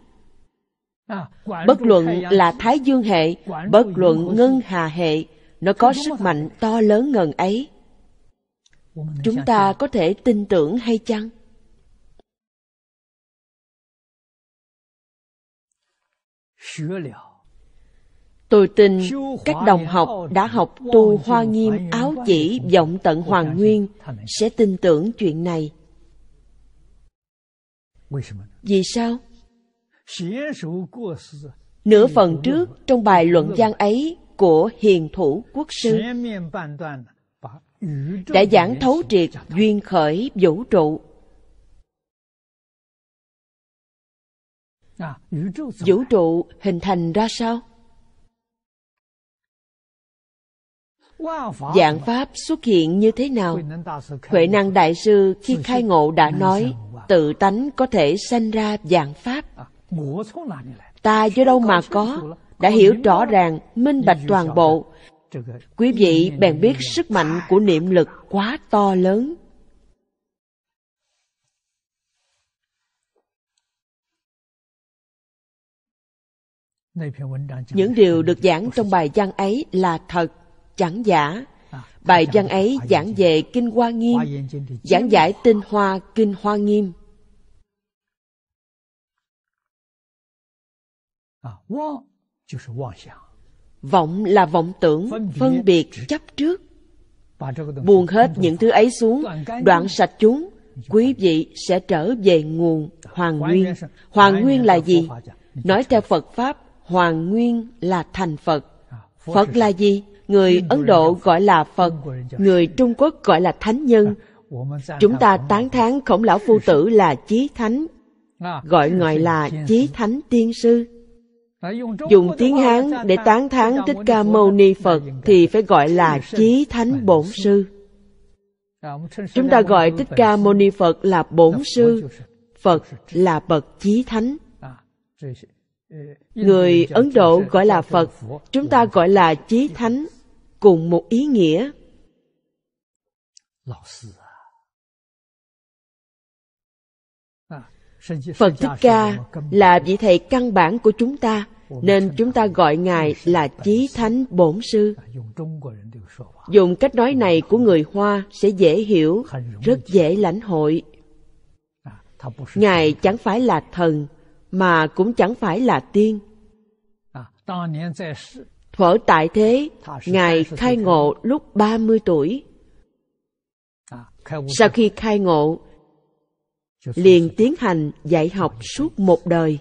bất luận là thái dương hệ bất luận ngân hà hệ nó có sức mạnh to lớn ngần ấy chúng ta có thể tin tưởng hay chăng tôi tin các đồng học đã học tu hoa nghiêm áo chỉ vọng tận hoàng nguyên sẽ tin tưởng chuyện này vì sao nửa phần trước trong bài luận văn ấy của hiền thủ quốc sư đã giảng thấu triệt duyên khởi vũ trụ vũ trụ hình thành ra sao dạng pháp xuất hiện như thế nào huệ năng đại sư khi khai ngộ đã nói tự tánh có thể sanh ra dạng pháp ta do đâu mà có đã hiểu rõ ràng minh bạch toàn bộ quý vị bèn biết sức mạnh của niệm lực quá to lớn những điều được giảng trong bài văn ấy là thật chẳng giả bài văn ấy giảng về kinh hoa nghiêm giảng giải tinh hoa kinh hoa nghiêm À, vọng là vọng tưởng phân biệt chấp trước buông hết những thứ ấy xuống đoạn sạch chúng quý vị sẽ trở về nguồn hoàng nguyên hoàng nguyên là gì nói theo phật pháp hoàng nguyên là thành phật à, phật là gì người ấn độ gọi là phật người trung quốc gọi là thánh nhân à, chúng ta tán thán khổng lão phu tử là chí thánh à, gọi ngài là chí thánh tiên sư dùng tiếng hán để tán thán thích ca mâu ni phật thì phải gọi là chí thánh bổn sư chúng ta gọi thích ca mâu ni phật là bổn sư phật là bậc chí thánh người ấn độ gọi là phật chúng ta gọi là chí thánh cùng một ý nghĩa phật thích ca là vị thầy căn bản của chúng ta nên chúng ta gọi Ngài là Chí Thánh Bổn Sư. Dùng cách nói này của người Hoa sẽ dễ hiểu, rất dễ lãnh hội. Ngài chẳng phải là thần, mà cũng chẳng phải là tiên. Thuở tại thế, Ngài khai ngộ lúc 30 tuổi. Sau khi khai ngộ, liền tiến hành dạy học suốt một đời.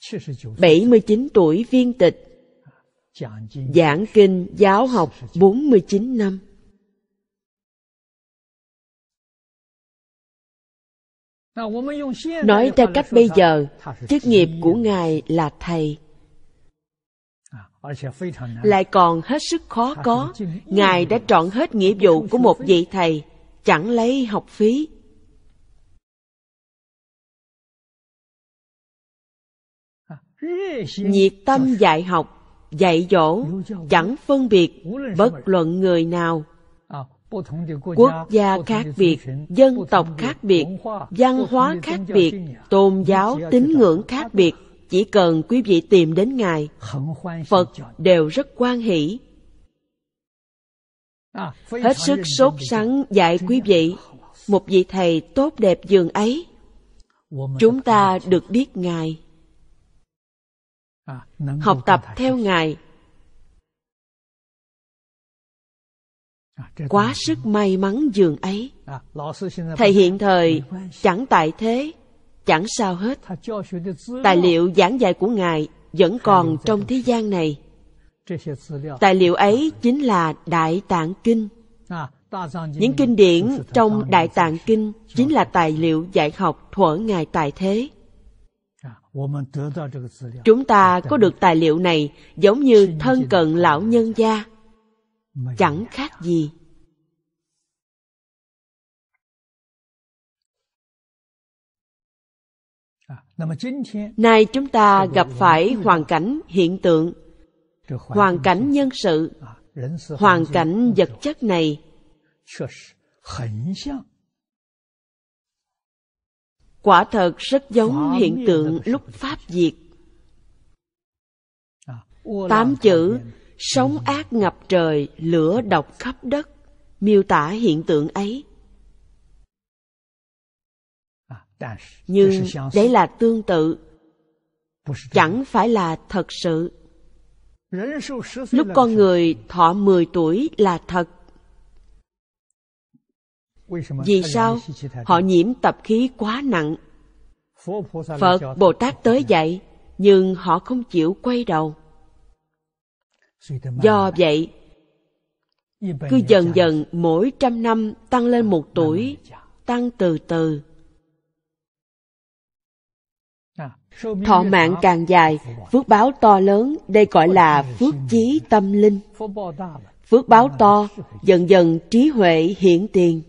79 tuổi viên tịch, giảng kinh giáo học 49 năm. Nói theo cách bây giờ, chức nghiệp của Ngài là Thầy. Lại còn hết sức khó có, Ngài đã trọn hết nghĩa vụ của một vị Thầy, chẳng lấy học phí. nhiệt tâm dạy học dạy dỗ chẳng phân biệt bất luận người nào quốc gia khác biệt dân tộc khác biệt văn hóa khác biệt tôn giáo tín ngưỡng khác biệt chỉ cần quý vị tìm đến ngài phật đều rất quan hỷ hết sức sốt sắng dạy quý vị một vị thầy tốt đẹp dường ấy chúng ta được biết ngài học tập theo ngài à, quá sức may mắn giường ấy à, thầy hiện thời chẳng tại thế chẳng sao hết tài liệu giảng dạy của ngài vẫn còn trong thế gian này tài liệu ấy chính là đại tạng kinh à, những kinh điển trong đại tạng kinh chính là tài liệu dạy học thuở ngài tại thế Chúng ta có được tài liệu này giống như thân cận lão nhân gia. Chẳng khác gì. À, Nay chúng ta gặp phải hoàn cảnh hiện tượng, hoàn cảnh nhân sự, hoàn cảnh vật chất này quả thật rất giống hiện tượng lúc pháp diệt à, tám chữ sống ừ. ác ngập trời lửa độc khắp đất miêu tả hiện tượng ấy à, nhưng đấy là tương tự chẳng phải là thật sự lúc con người thọ 10 tuổi là thật vì sao họ nhiễm tập khí quá nặng phật bồ tát tới dạy nhưng họ không chịu quay đầu do vậy cứ dần dần mỗi trăm năm tăng lên một tuổi tăng từ từ à, thọ mạng càng dài phước báo to lớn đây gọi là phước chí tâm linh phước báo to dần dần trí huệ hiện tiền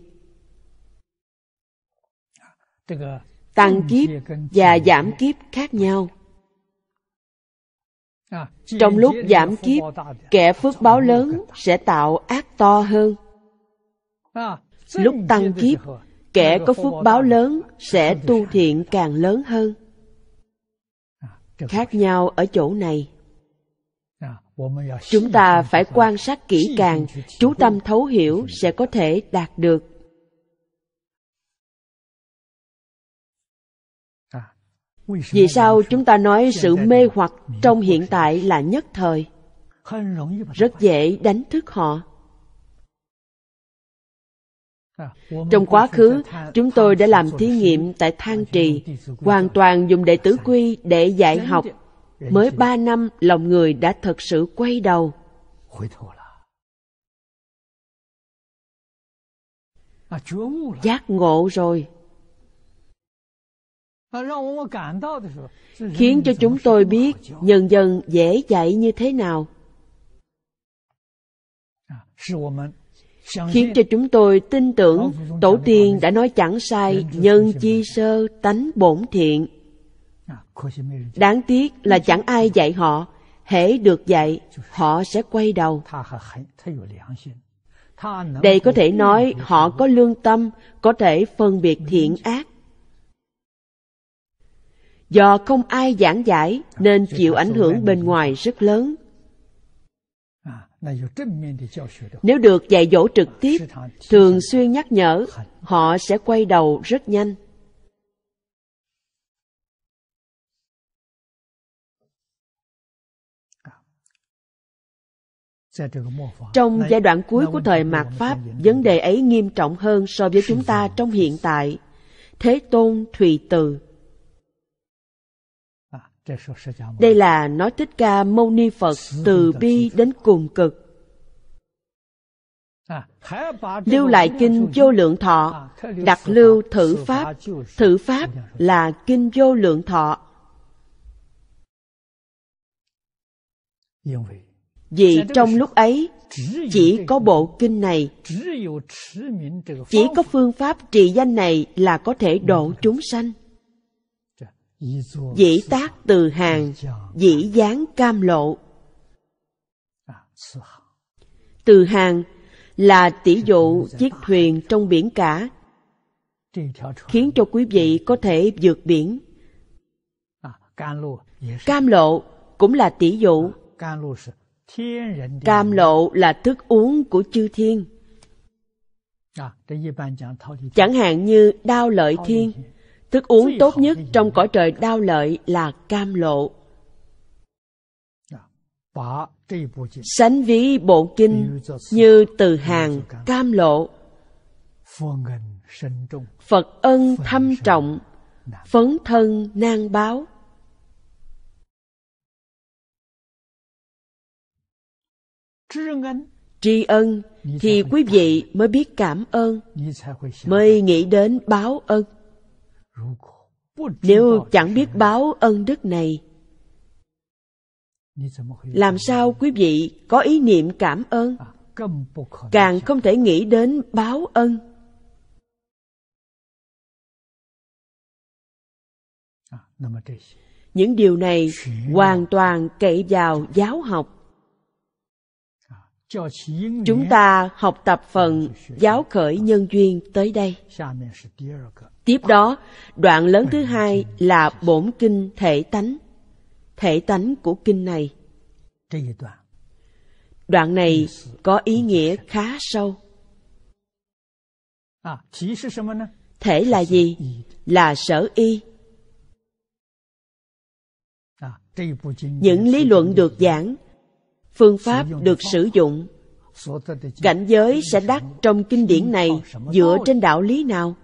tăng kiếp và giảm kiếp khác nhau à, trong lúc giảm kiếp kẻ phước báo lớn sẽ tạo ác to hơn à, lúc tăng kiếp kẻ có phước báo lớn sẽ tu thiện càng lớn hơn à, khác nhau ở chỗ này chúng ta phải quan sát kỹ càng chú tâm thấu hiểu sẽ có thể đạt được vì sao chúng ta nói sự mê hoặc trong hiện tại là nhất thời rất dễ đánh thức họ à, trong quá khứ chúng tôi đã làm thí nghiệm tại thang trì hoàn toàn dùng đệ tử quy để dạy học mới ba năm lòng người đã thật sự quay đầu à, giác ngộ rồi khiến cho chúng tôi biết nhân dân dễ dạy như thế nào khiến cho chúng tôi tin tưởng tổ tiên đã nói chẳng sai nhân chi sơ tánh bổn thiện à, đáng tiếc là chẳng ai dạy họ hễ được dạy họ sẽ quay đầu đây có thể nói họ có lương tâm có thể phân biệt thiện ác do không ai giảng giải nên chịu ảnh hưởng bên ngoài rất lớn à, nếu được dạy dỗ trực tiếp thường xuyên nhắc nhở họ sẽ quay đầu rất nhanh trong giai đoạn cuối của thời mạt pháp vấn đề ấy nghiêm trọng hơn so với chúng ta trong hiện tại thế tôn thùy từ đây là nói Thích Ca Mâu Ni Phật từ bi đến cùng cực. À, lưu lại kinh vô lượng thọ, à, đặt lưu thử pháp, thử pháp dạ, dạ. là kinh vô lượng thọ. Vì trong lúc ấy, chỉ có bộ kinh này, chỉ có phương pháp trị danh này là có thể độ dạ, chúng sanh dĩ tác từ hàng dĩ dáng cam lộ từ hàng là tỷ dụ chiếc thuyền trong biển cả khiến cho quý vị có thể vượt biển cam lộ cũng là tỷ dụ cam lộ là thức uống của chư thiên chẳng hạn như đao lợi thiên Thức uống tốt nhất trong cõi trời đao lợi là cam lộ. Sánh ví bộ kinh như từ hàng cam lộ. Phật ân thâm trọng, phấn thân nan báo. tri ân thì quý vị mới biết cảm ơn mới nghĩ đến báo ân nếu chẳng biết báo ân đức này, làm sao quý vị có ý niệm cảm ơn? Càng không thể nghĩ đến báo ân. Những điều này hoàn toàn cậy vào giáo học. Chúng ta học tập phần giáo khởi nhân duyên tới đây. Tiếp đó, đoạn lớn thứ hai là bổn kinh thể tánh. Thể tánh của kinh này. Đoạn này có ý nghĩa khá sâu. Thể là gì? Là sở y. Những lý luận được giảng, phương pháp được sử dụng, cảnh giới sẽ đắc trong kinh điển này dựa trên đạo lý nào?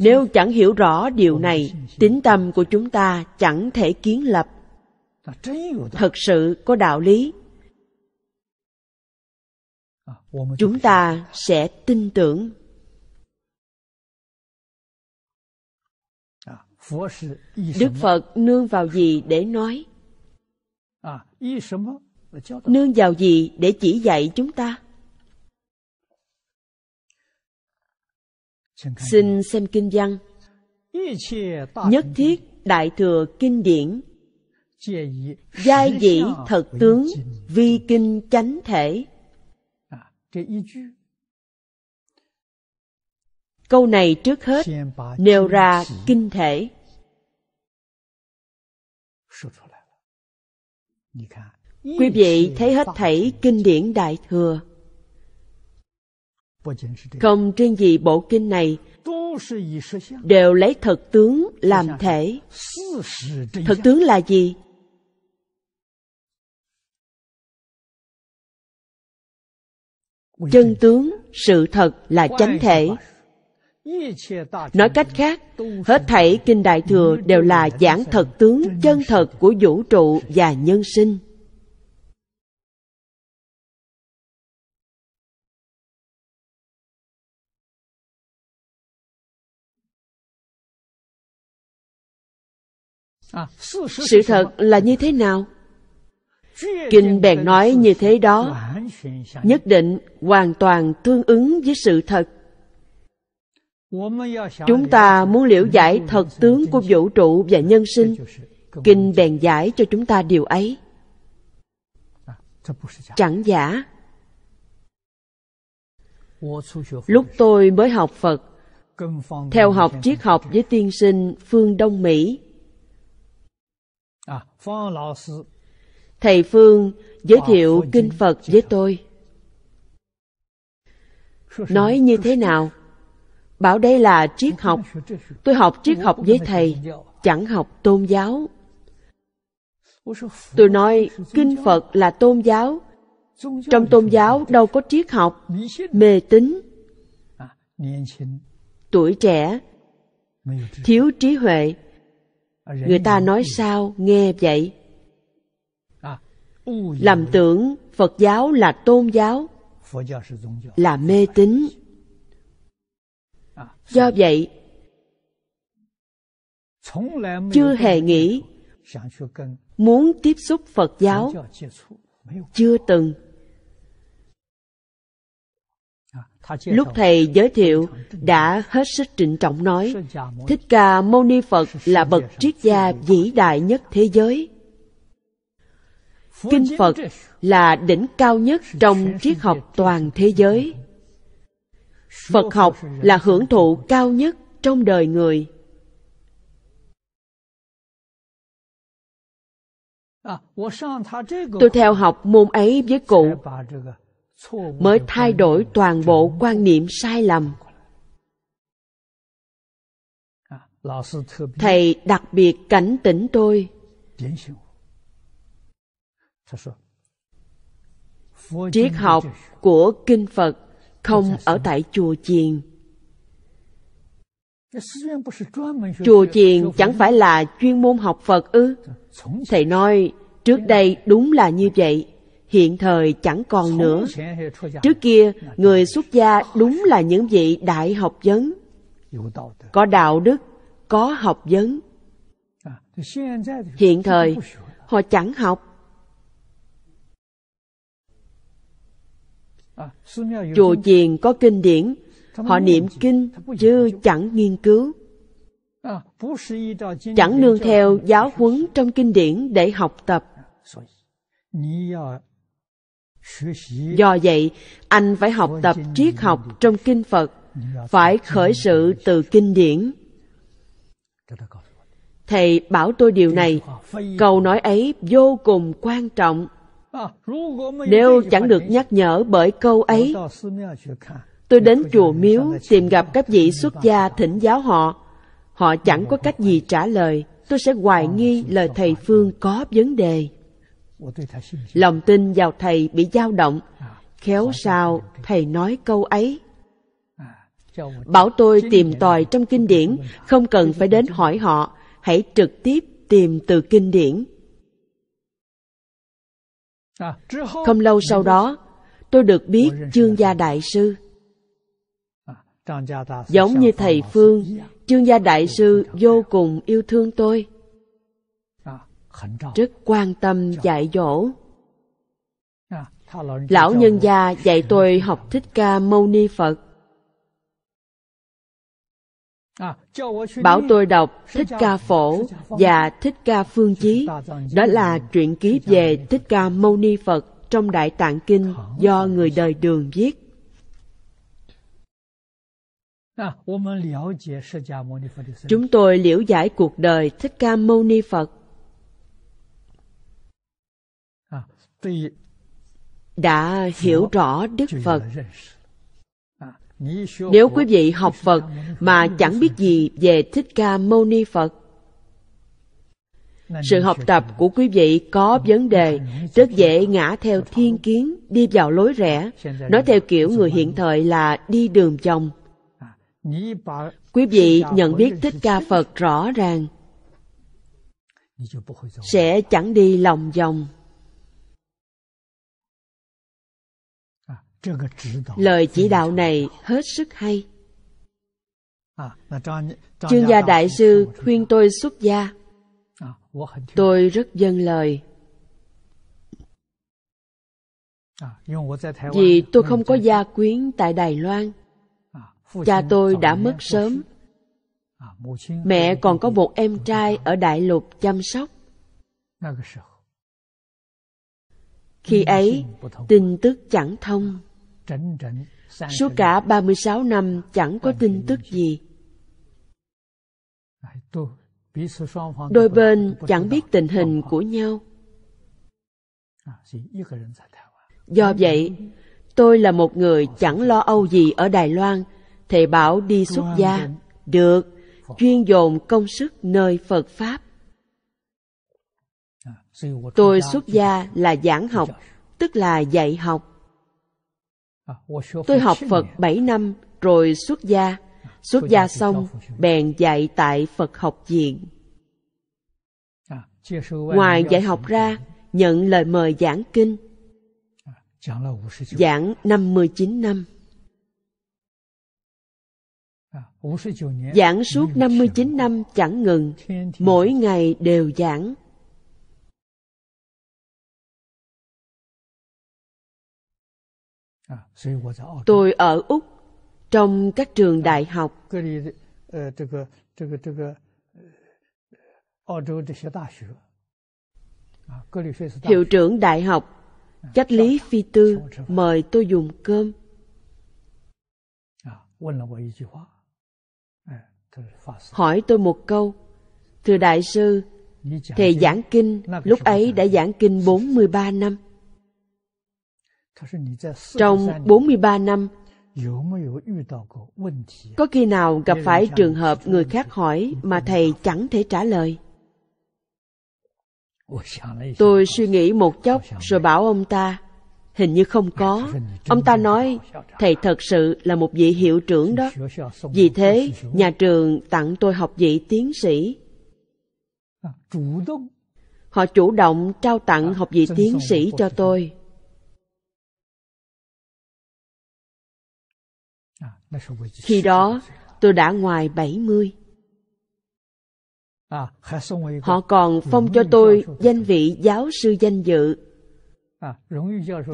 nếu chẳng hiểu rõ điều này tín tâm của chúng ta chẳng thể kiến lập thật sự có đạo lý chúng ta sẽ tin tưởng đức phật nương vào gì để nói nương vào gì để chỉ dạy chúng ta Xin xem kinh văn. Nhất thiết đại thừa kinh điển. Giai dĩ thật tướng vi kinh chánh thể. Câu này trước hết nêu ra kinh thể. Quý vị thấy hết thảy kinh điển Đại Thừa. Không riêng gì bộ kinh này đều lấy thật tướng làm dạ. thể. Thật tướng là gì? Chân tướng, sự thật là chánh thể. Nói cách khác, hết thảy kinh đại thừa đều là giảng thật tướng chân thật của vũ trụ và nhân sinh. À, sự thật là như thế nào kinh bèn nói như thế đó nhất định hoàn toàn tương ứng với sự thật chúng ta muốn liễu giải thật tướng của vũ trụ và nhân sinh kinh bèn giải cho chúng ta điều ấy à, chẳng giả lúc tôi mới học phật theo học triết học với tiên sinh phương đông mỹ À, thầy Phương giới thiệu Kinh Phật với tôi. Nói như thế nào? Bảo đây là triết học. Tôi học triết học với thầy, chẳng học tôn giáo. Tôi nói Kinh Phật là tôn giáo. Trong tôn giáo đâu có triết học, mê tín. À, Tuổi trẻ, thiếu trí huệ, À, người ta nói ừ. sao nghe vậy à, làm tưởng phật giáo là tôn giáo là mê tín à, do vậy chưa hề nghĩ muốn tiếp xúc phật giáo chưa từng Lúc Thầy giới thiệu, đã hết sức trịnh trọng nói, Thích Ca Mâu Ni Phật là bậc triết gia vĩ đại nhất thế giới. Kinh Phật là đỉnh cao nhất trong triết học toàn thế giới. Phật học là hưởng thụ cao nhất trong đời người. Tôi theo học môn ấy với cụ mới thay đổi toàn bộ quan niệm sai lầm thầy đặc biệt cảnh tỉnh tôi triết học của kinh phật không ở tại chùa chiền chùa chiền chẳng phải là chuyên môn học phật ư thầy nói trước đây đúng là như vậy hiện thời chẳng còn nữa trước kia người xuất gia đúng là những vị đại học vấn có đạo đức có học vấn à, hiện thời họ chẳng học à, chùa chiền có kinh điển họ niệm kinh chứ chẳng nghiên cứu à, chẳng nương theo giáo huấn trong kinh điển để học tập Do vậy, anh phải học tập triết học trong kinh Phật, phải khởi sự từ kinh điển. Thầy bảo tôi điều này, câu nói ấy vô cùng quan trọng. Nếu chẳng được nhắc nhở bởi câu ấy, tôi đến chùa miếu tìm gặp các vị xuất gia thỉnh giáo họ. Họ chẳng có cách gì trả lời, tôi sẽ hoài nghi lời thầy Phương có vấn đề lòng tin vào thầy bị dao động à, khéo sao thầy nói câu ấy à, bảo tôi tìm tòi trong kinh điển không cần phải đến hỏi họ hãy trực tiếp tìm từ kinh điển à, không lâu sau đó tôi được biết chương gia đại sư giống như thầy phương chương gia đại sư vô cùng yêu thương tôi rất quan tâm dạy dỗ dạ, lão nhân gia dạy tôi học thích ca mâu ni phật à, bảo tôi đọc thích ca phổ và thích ca phương chí đó là truyện ký về thích ca mâu ni phật trong đại tạng kinh do người đời đường viết à, chúng tôi liễu giải cuộc đời thích ca mâu ni phật đã hiểu rõ đức phật à, nếu quý vị học phật mà chẳng biết gì về thích ca mâu ni phật sự học tập của quý vị có vấn đề rất dễ ngã theo thiên kiến đi vào lối rẽ nói theo kiểu người hiện thời là đi đường vòng à, quý vị nhận biết thích ca phật rõ ràng sẽ chẳng đi lòng vòng Lời chỉ đạo này hết sức hay. À, Chương gia đại sư khuyên tôi xuất gia. À, tôi rất dâng lời. À, Vì tôi không có gia quyến tại Đài Loan. Cha tôi đã mất sớm. Mẹ còn có một em trai ở Đại Lục chăm sóc. Khi ấy, tin tức chẳng thông. Suốt cả 36 năm chẳng có tin tức gì. Đôi bên chẳng biết tình hình của nhau. À, Do vậy, tôi là một người chẳng lo âu gì ở Đài Loan, thầy bảo đi xuất gia, được, chuyên dồn công sức nơi Phật Pháp. À, tôi xuất gia là giảng học, tức là dạy học. À, Tôi học Phật 7 năm rồi xuất gia. Xuất gia xong, bèn dạy tại Phật học viện. À, Ngoài dạy học ra, nhận lời mời giảng kinh. À, giảng 59 năm. Giảng suốt 59 năm chẳng ngừng, mỗi ngày đều giảng. Tôi ở Úc trong các trường đại học. Hiệu trưởng đại học cách lý phi tư mời tôi dùng cơm. Hỏi tôi một câu. Thưa Đại sư, Thầy giảng kinh lúc ấy đã giảng kinh 43 năm. Trong 43 năm, có khi nào gặp phải trường hợp người khác hỏi mà thầy chẳng thể trả lời? Tôi suy nghĩ một chốc rồi bảo ông ta, hình như không có. Ông ta nói, thầy thật sự là một vị hiệu trưởng đó. Vì thế, nhà trường tặng tôi học vị tiến sĩ. À, Họ chủ động trao tặng à, học vị tiến sĩ cho tôi. Khi đó, tôi đã ngoài 70. À, họ còn phong cho tôi danh vị giáo sư danh dự. À,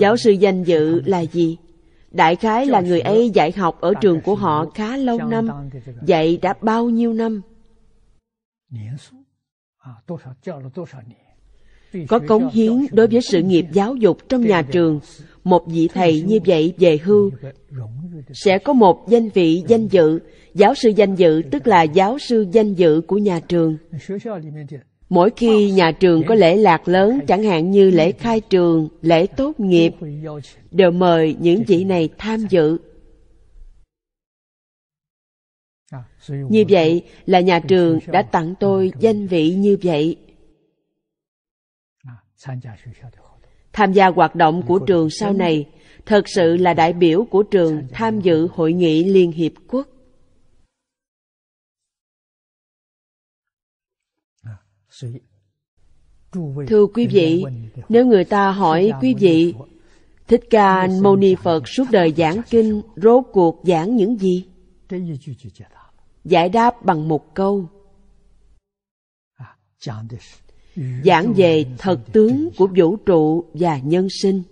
giáo sư danh dự là gì? Đại khái là người ấy dạy học ở trường của họ khá lâu năm, dạy đã bao nhiêu năm. À, có cống hiến đối với sự nghiệp giáo dục trong nhà trường một vị thầy như vậy về hưu sẽ có một danh vị danh dự giáo sư danh dự tức là giáo sư danh dự của nhà trường mỗi khi nhà trường có lễ lạc lớn chẳng hạn như lễ khai trường lễ tốt nghiệp đều mời những vị này tham dự như vậy là nhà trường đã tặng tôi danh vị như vậy tham gia hoạt động của trường sau này thật sự là đại biểu của trường tham dự hội nghị liên hiệp quốc thưa quý vị nếu người ta hỏi quý vị thích ca mâu ni phật suốt đời giảng kinh rốt cuộc giảng những gì giải đáp bằng một câu giảng về thật tướng của vũ trụ và nhân sinh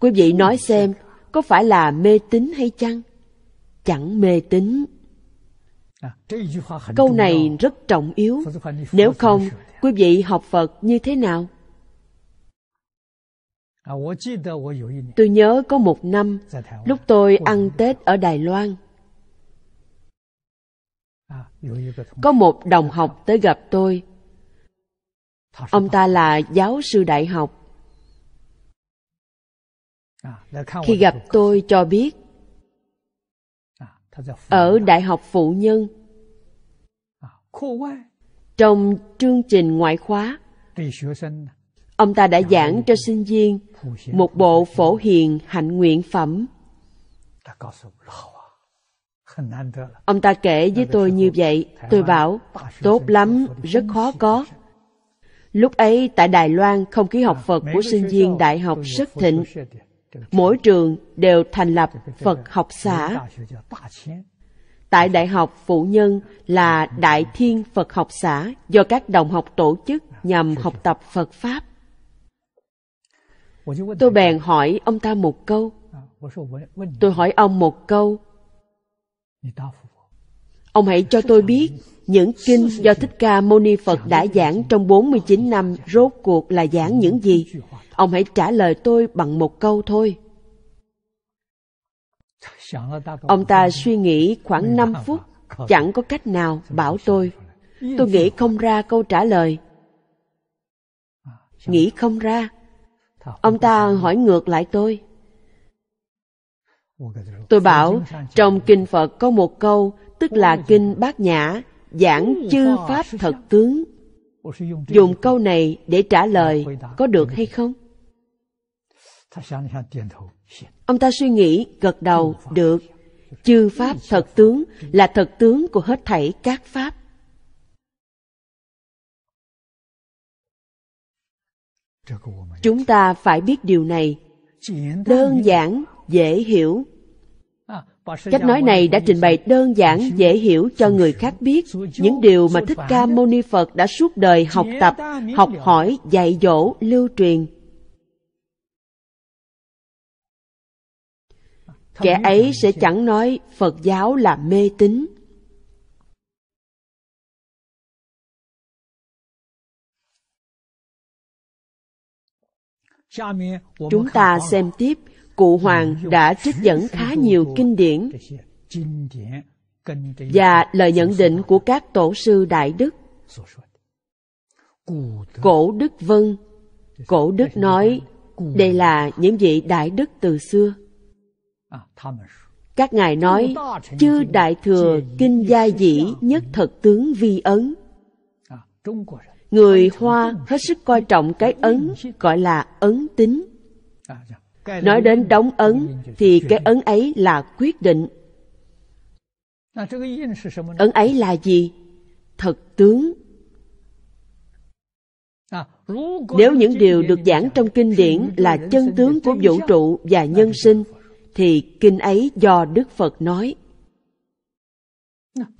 quý vị nói xem có phải là mê tín hay chăng chẳng mê tín câu này rất trọng yếu nếu không quý vị học phật như thế nào tôi nhớ có một năm lúc tôi ăn tết ở đài loan À, có một đồng học tới gặp tôi ông ta là giáo sư đại học à, khi gặp tôi cho biết à, ở đại học phụ nhân trong chương trình ngoại khóa ông ta đã giảng cho sinh viên một bộ phổ hiền hạnh nguyện phẩm Ông ta kể với tôi như vậy, tôi bảo, tốt lắm, rất khó có. Lúc ấy tại Đài Loan, không khí học Phật của sinh viên đại học rất thịnh. Mỗi trường đều thành lập Phật học xã. Tại Đại học Phụ Nhân là Đại Thiên Phật học xã do các đồng học tổ chức nhằm học tập Phật Pháp. Tôi bèn hỏi ông ta một câu. Tôi hỏi ông một câu, Ông hãy cho tôi biết những kinh do Thích Ca Mâu Ni Phật đã giảng trong 49 năm rốt cuộc là giảng những gì? Ông hãy trả lời tôi bằng một câu thôi. Ông ta suy nghĩ khoảng 5 phút, chẳng có cách nào bảo tôi. Tôi nghĩ không ra câu trả lời. Nghĩ không ra. Ông ta hỏi ngược lại tôi. Tôi bảo, trong Kinh Phật có một câu, tức là Kinh Bát Nhã, giảng chư Pháp thật tướng. Dùng câu này để trả lời, có được hay không? Ông ta suy nghĩ, gật đầu, được. Chư Pháp thật tướng là thật tướng của hết thảy các Pháp. Chúng ta phải biết điều này. Đơn giản dễ hiểu cách nói này đã trình bày đơn giản dễ hiểu cho người khác biết những điều mà thích ca mâu ni phật đã suốt đời học tập học hỏi dạy dỗ lưu truyền kẻ ấy sẽ chẳng nói phật giáo là mê tín chúng ta xem tiếp cụ hoàng đã trích dẫn khá nhiều kinh điển và lời nhận định của các tổ sư đại đức cổ đức vân cổ đức nói đây là những vị đại đức từ xưa các ngài nói chư đại thừa kinh gia dĩ nhất thật tướng vi ấn người hoa hết sức coi trọng cái ấn gọi là ấn tính nói đến đóng ấn thì cái ấn ấy là quyết định ấn ấy là gì thật tướng nếu những điều được giảng trong kinh điển là chân tướng của vũ trụ và nhân sinh thì kinh ấy do đức phật nói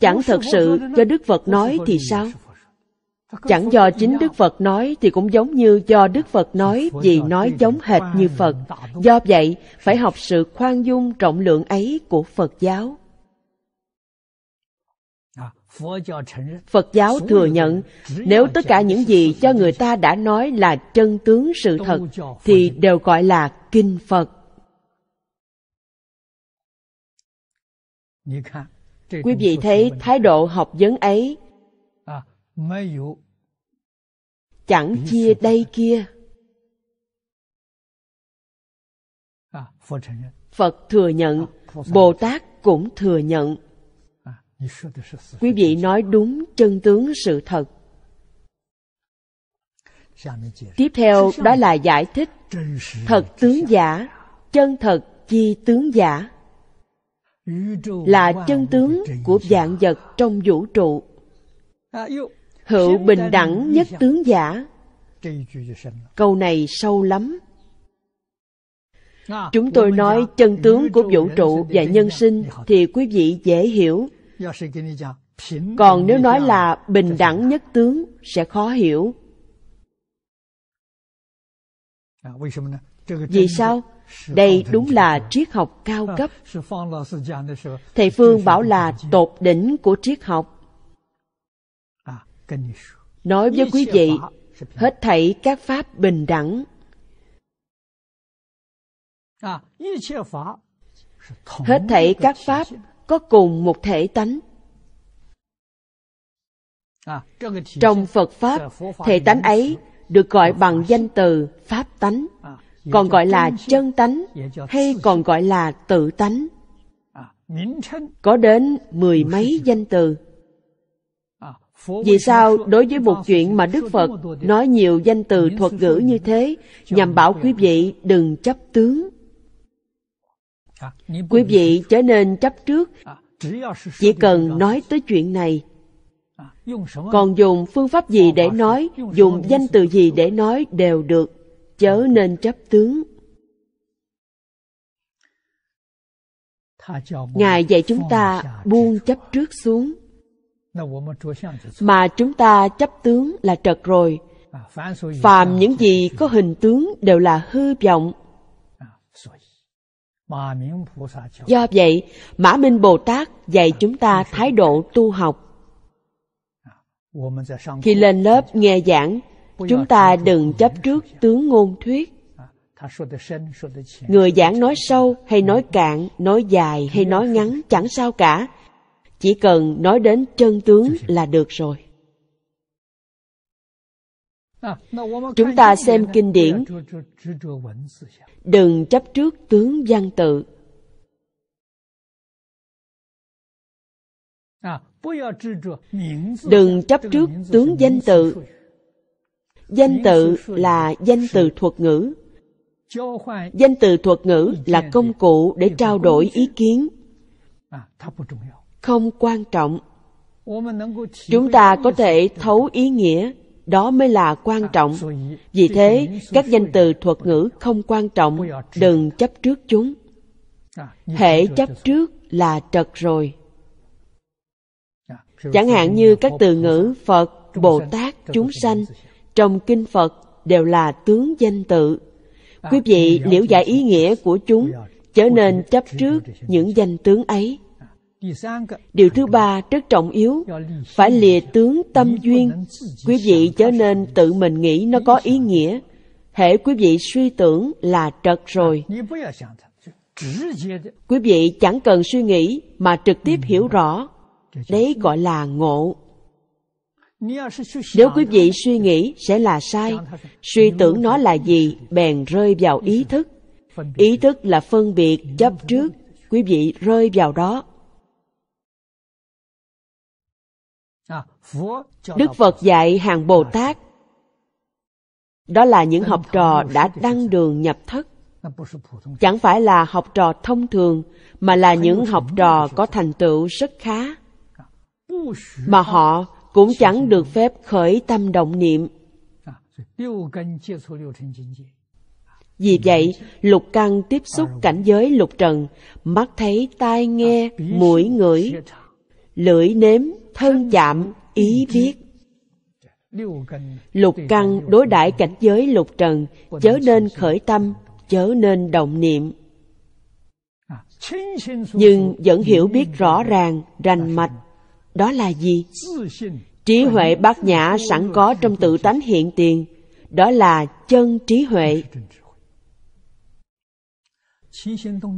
chẳng thật sự cho đức phật nói thì sao chẳng do chính đức phật nói thì cũng giống như do đức phật nói vì nói giống hệt như phật do vậy phải học sự khoan dung trọng lượng ấy của phật giáo phật giáo thừa nhận nếu tất cả những gì cho người ta đã nói là chân tướng sự thật thì đều gọi là kinh phật quý vị thấy thái độ học vấn ấy chẳng chia đây kia à, phật thừa nhận à, bồ tát cũng thừa nhận à, quý vị nói đúng chân tướng sự thật tiếp theo đó là giải thích thật tướng giả chân thật chi tướng giả là chân tướng của vạn vật trong vũ trụ Hữu bình đẳng nhất tướng giả Câu này sâu lắm Chúng tôi nói chân tướng của vũ trụ và nhân sinh Thì quý vị dễ hiểu Còn nếu nói là bình đẳng nhất tướng Sẽ khó hiểu à, Vì sao? Đây đúng là triết học cao à, cấp. Thầy Phương bảo là tột đỉnh của triết học nói với quý vị hết thảy các pháp bình đẳng à, hết thảy các pháp có cùng một thể tánh à, trong phật pháp thể tánh ấy được gọi bằng danh từ pháp tánh à, còn gọi là chân tánh hay còn gọi là tự tánh có đến mười mấy danh từ vì sao đối với một chuyện mà Đức Phật nói nhiều danh từ thuật ngữ như thế nhằm bảo quý vị đừng chấp tướng? À, quý vị trở nên chấp trước à, chỉ cần nói tới chuyện này à, còn dùng phương pháp gì để nói dùng danh từ gì để nói đều được chớ nên chấp tướng ngài dạy chúng ta buông chấp trước xuống mà chúng ta chấp tướng là trật rồi à, phàm những gì có hình tướng đều là hư vọng à, do vậy mã minh bồ tát dạy chúng ta thái độ tu học khi lên lớp nghe giảng chúng ta đừng chấp trước tướng ngôn thuyết à, người giảng nói sâu hay nói cạn nói dài hay nói ngắn chẳng sao cả chỉ cần nói đến chân tướng là được rồi chúng ta xem kinh điển đừng chấp trước tướng văn tự đừng chấp trước tướng danh tự danh tự là danh từ thuật ngữ danh từ thuật ngữ là công cụ để trao đổi ý kiến không quan trọng chúng ta có thể thấu ý nghĩa đó mới là quan trọng vì thế các danh từ thuật ngữ không quan trọng đừng chấp trước chúng hễ chấp trước là trật rồi chẳng hạn như các từ ngữ phật bồ tát chúng sanh trong kinh phật đều là tướng danh tự quý vị liễu giải ý nghĩa của chúng chớ nên chấp trước những danh tướng ấy điều thứ ba rất trọng yếu phải lìa tướng tâm duyên quý vị trở nên tự mình nghĩ nó có ý nghĩa hệ quý vị suy tưởng là trật rồi quý vị chẳng cần suy nghĩ mà trực tiếp hiểu rõ đấy gọi là ngộ nếu quý vị suy nghĩ sẽ là sai suy tưởng nó là gì bèn rơi vào ý thức ý thức là phân biệt chấp trước quý vị rơi vào đó đức phật dạy hàng bồ tát đó là những học trò đã đăng đường nhập thất chẳng phải là học trò thông thường mà là những học trò có thành tựu rất khá mà họ cũng chẳng được phép khởi tâm động niệm vì vậy lục căn tiếp xúc cảnh giới lục trần mắt thấy tai nghe mũi ngửi lưỡi nếm thân chạm ý biết lục căn đối đãi cảnh giới lục trần chớ nên khởi tâm chớ nên động niệm nhưng vẫn hiểu biết rõ ràng rành mạch đó là gì trí huệ bát nhã sẵn có trong tự tánh hiện tiền đó là chân trí huệ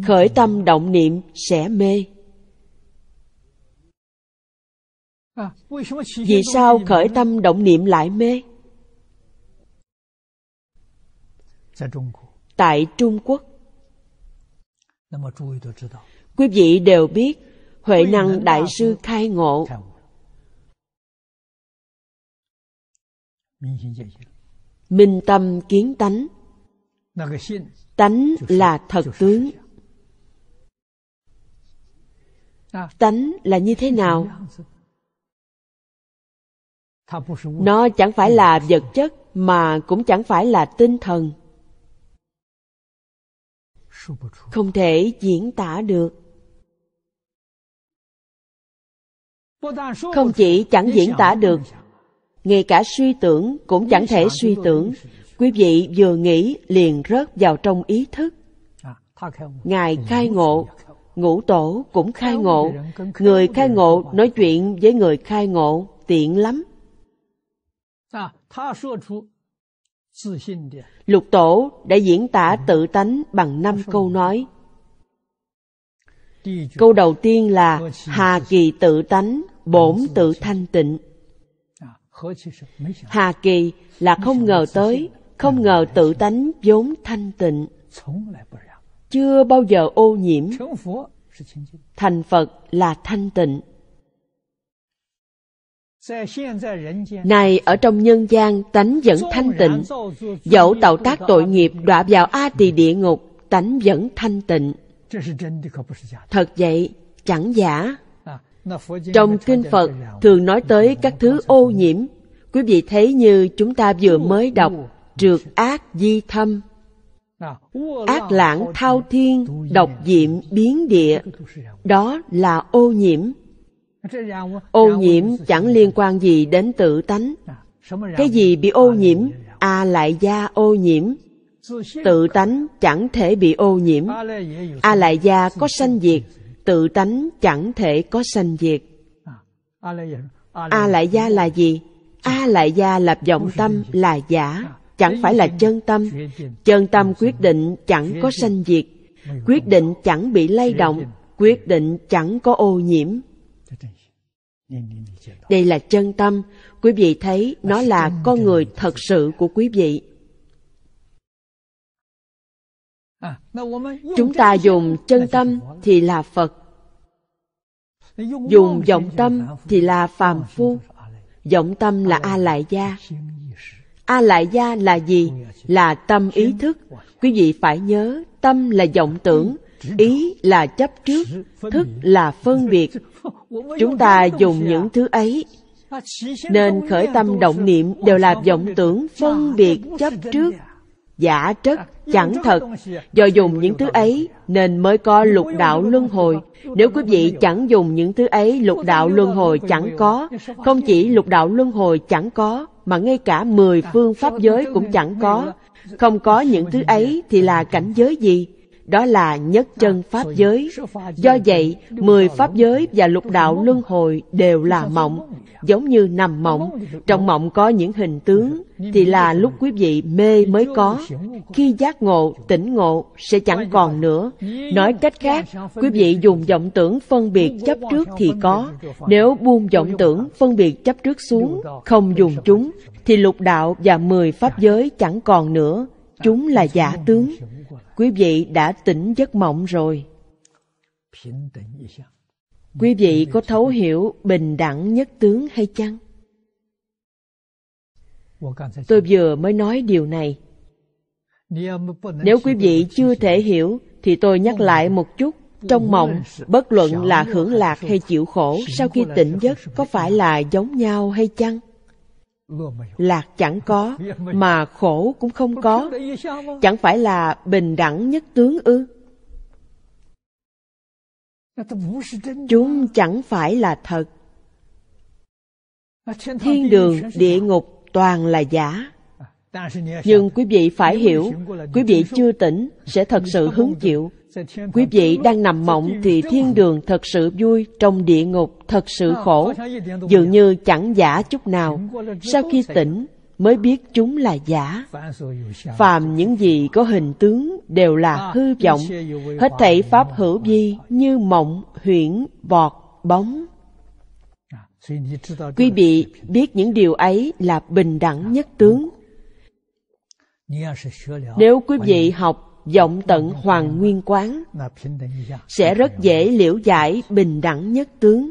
khởi tâm động niệm sẽ mê vì sao khởi tâm động niệm lại mê tại trung quốc quý vị đều biết huệ năng đại sư khai ngộ minh tâm kiến tánh tánh là thật tướng tánh là như thế nào nó chẳng phải là vật chất mà cũng chẳng phải là tinh thần không thể diễn tả được không chỉ chẳng diễn tả được ngay cả suy tưởng cũng chẳng thể suy tưởng quý vị vừa nghĩ liền rớt vào trong ý thức à, ngài khai ngộ ngũ tổ cũng khai ngộ người khai ngộ nói chuyện với người khai ngộ tiện lắm Lục Tổ đã diễn tả tự tánh bằng năm câu nói. Câu đầu tiên là Hà kỳ tự tánh, bổn tự thanh tịnh. À, Hà kỳ là không ngờ tới, không ngờ tự tánh vốn thanh tịnh. Chưa bao giờ ô nhiễm. Thành Phật là thanh tịnh. Này ở trong nhân gian tánh vẫn thanh tịnh Dẫu tạo tác tội nghiệp đọa vào A tỳ địa ngục Tánh vẫn thanh tịnh Thật vậy, chẳng giả Trong Kinh Phật thường nói tới các thứ ô nhiễm Quý vị thấy như chúng ta vừa mới đọc Trượt ác di thâm à, Ác lãng thao thiên Độc diệm biến địa Đó là ô nhiễm ô nhiễm chẳng liên quan gì đến tự tánh à, cái gì bị ô nhiễm a à, lại gia ô nhiễm tự tánh chẳng thể bị ô nhiễm a à, lại gia có sanh diệt tự tánh chẳng thể có sanh diệt a à, à lại gia là gì a à lại gia lập vọng tâm là giả chẳng phải là chân tâm chân tâm quyết định chẳng có sanh diệt quyết định chẳng bị lay động quyết định chẳng có ô nhiễm đây là chân tâm quý vị thấy nó là con người thật sự của quý vị à, chúng ta dùng chân tâm thì là phật dùng vọng tâm thì là phàm oh, phu vọng tâm là oh, a lại gia a lại gia là gì oh, là tâm ý thức quý vị phải nhớ tâm là vọng tưởng ý là chấp trước thức là phân biệt chúng ta dùng những thứ ấy nên khởi tâm động niệm đều là vọng tưởng phân biệt chấp trước giả trất chẳng thật do dùng những thứ ấy nên mới có lục đạo luân hồi nếu quý vị chẳng dùng những thứ ấy lục đạo luân hồi chẳng có không chỉ lục đạo luân hồi chẳng có mà ngay cả mười phương pháp giới cũng chẳng có không có những thứ ấy thì là cảnh giới gì đó là nhất chân pháp giới do vậy mười pháp giới và lục đạo luân hồi đều là mộng giống như nằm mộng trong mộng có những hình tướng thì là lúc quý vị mê mới có khi giác ngộ tỉnh ngộ sẽ chẳng còn nữa nói cách khác quý vị dùng vọng tưởng phân biệt chấp trước thì có nếu buông vọng tưởng phân biệt chấp trước xuống không dùng chúng thì lục đạo và mười pháp giới chẳng còn nữa chúng là giả tướng quý vị đã tỉnh giấc mộng rồi. Quý vị có thấu hiểu bình đẳng nhất tướng hay chăng? Tôi vừa mới nói điều này. Nếu quý vị chưa thể hiểu, thì tôi nhắc lại một chút. Trong mộng, bất luận là hưởng lạc hay chịu khổ, sau khi tỉnh giấc có phải là giống nhau hay chăng? lạc chẳng có mà khổ cũng không có chẳng phải là bình đẳng nhất tướng ư chúng chẳng phải là thật thiên đường địa ngục toàn là giả à, nhưng quý vị phải hiểu quý vị chưa tỉnh sẽ thật sự hứng chịu Quý vị đang nằm mộng thì thiên đường thật sự vui, trong địa ngục thật sự khổ, dường như chẳng giả chút nào. Sau khi tỉnh, mới biết chúng là giả. Phàm những gì có hình tướng đều là hư vọng, hết thảy pháp hữu vi như mộng, huyễn, vọt bóng. Quý vị biết những điều ấy là bình đẳng nhất tướng. Nếu quý vị học vọng tận hoàng nguyên quán sẽ rất dễ liễu giải bình đẳng nhất tướng